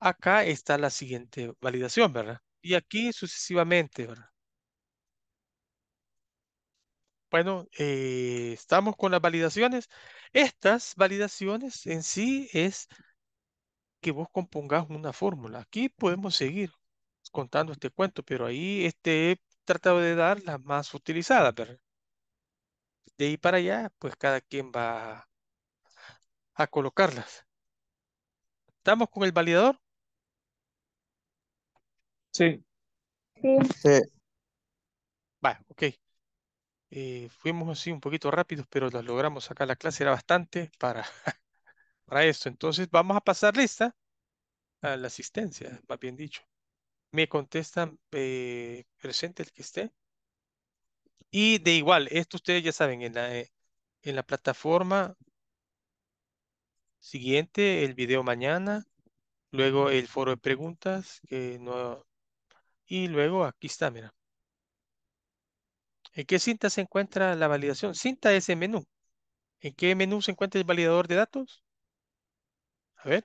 A: acá está la siguiente validación, ¿verdad? Y aquí sucesivamente, ¿verdad? Bueno, eh, estamos con las validaciones. Estas validaciones en sí es que vos compongas una fórmula. Aquí podemos seguir contando este cuento, pero ahí este, he tratado de dar las más utilizadas. De ahí para allá, pues cada quien va a colocarlas. ¿Estamos con el validador? Sí. Sí. ok. Eh, fuimos así un poquito rápidos, pero las logramos acá. La clase era bastante para, para esto. Entonces vamos a pasar lista a la asistencia, más bien dicho. Me contestan eh, presente el que esté. Y de igual, esto ustedes ya saben, en la, eh, en la plataforma siguiente, el video mañana, luego el foro de preguntas, que no... Y luego aquí está, mira, ¿En qué cinta se encuentra la validación? Cinta es el menú. ¿En qué menú se encuentra el validador de datos? A ver.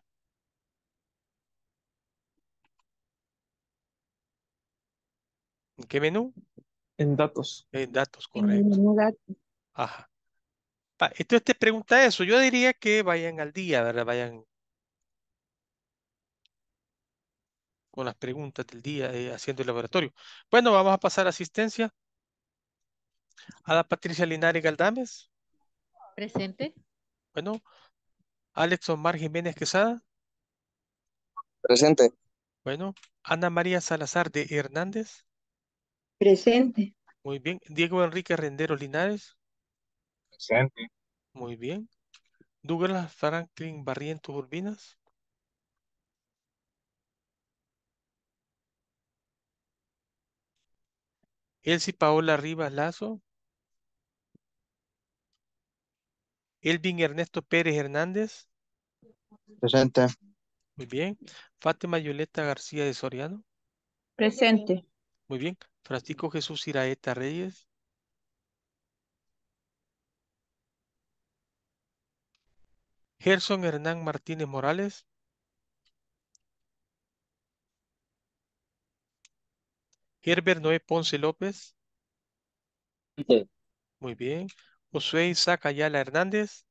A: ¿En qué menú? En datos. En datos, correcto. En menú datos. Ajá. Entonces te pregunta eso. Yo diría que vayan al día, ¿verdad? Vayan con las preguntas del día eh, haciendo el laboratorio. Bueno, vamos a pasar a asistencia. Ada Patricia Linares Galdames. Presente. Bueno. Alex Omar Jiménez Quesada. Presente. Bueno. Ana María Salazar de Hernández. Presente. Muy bien. Diego Enrique Rendero Linares. Presente. Muy bien. Douglas Franklin Barrientos Urbinas. Elsie Paola Rivas Lazo. Elvin Ernesto Pérez Hernández. Presente. Muy bien. Fátima Yoleta García de Soriano. Presente. Muy bien. Francisco Jesús Iraeta Reyes. Gerson Hernán Martínez Morales. Herbert Noé Ponce López. Presente. Muy bien. Josué Isaac Ayala Hernández.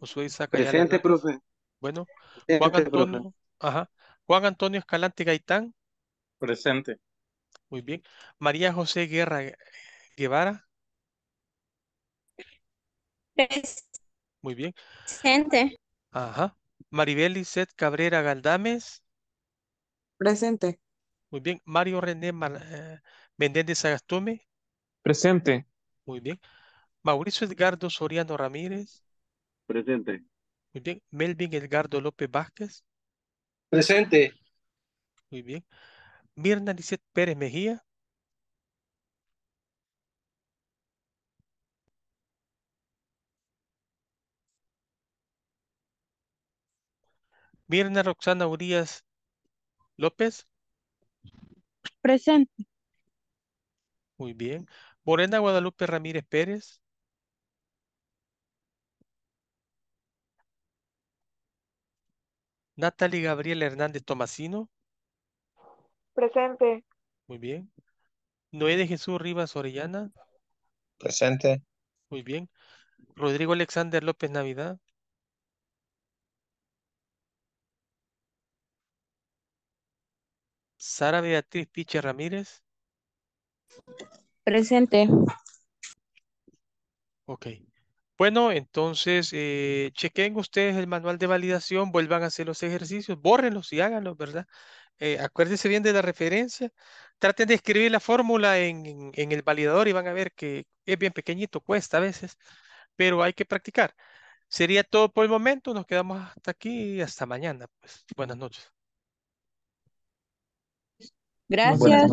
A: Josué Ayala Presente, profe. Bueno, Juan Antonio, Ajá. Juan Antonio Escalante Gaitán. Presente. Muy bien. María José Guerra Guevara. Presente. Muy bien. Presente. Ajá. Maribel Lizeth Cabrera Galdames. Presente. Muy bien. Mario René Mar, eh, Presente. Muy bien. Mauricio Edgardo Soriano Ramírez. Presente. Muy bien. Melvin Edgardo López Vázquez. Presente. Muy bien. Mirna Lisset Pérez Mejía. Mirna Roxana Urias López. Presente. Muy bien. Morena Guadalupe Ramírez Pérez. Natalie Gabriel Hernández Tomasino. Presente. Muy bien. Noé de Jesús Rivas Orellana. Presente. Muy bien. Rodrigo Alexander López Navidad. Sara Beatriz Piche Ramírez. Presente. Ok. Bueno, entonces, eh, chequen ustedes el manual de validación, vuelvan a hacer los ejercicios, bórrenlos y háganlos, ¿verdad? Eh, acuérdense bien de la referencia, traten de escribir la fórmula en, en, en, el validador y van a ver que es bien pequeñito, cuesta a veces, pero hay que practicar. Sería todo por el momento, nos quedamos hasta aquí y hasta mañana. Pues, buenas noches. Gracias.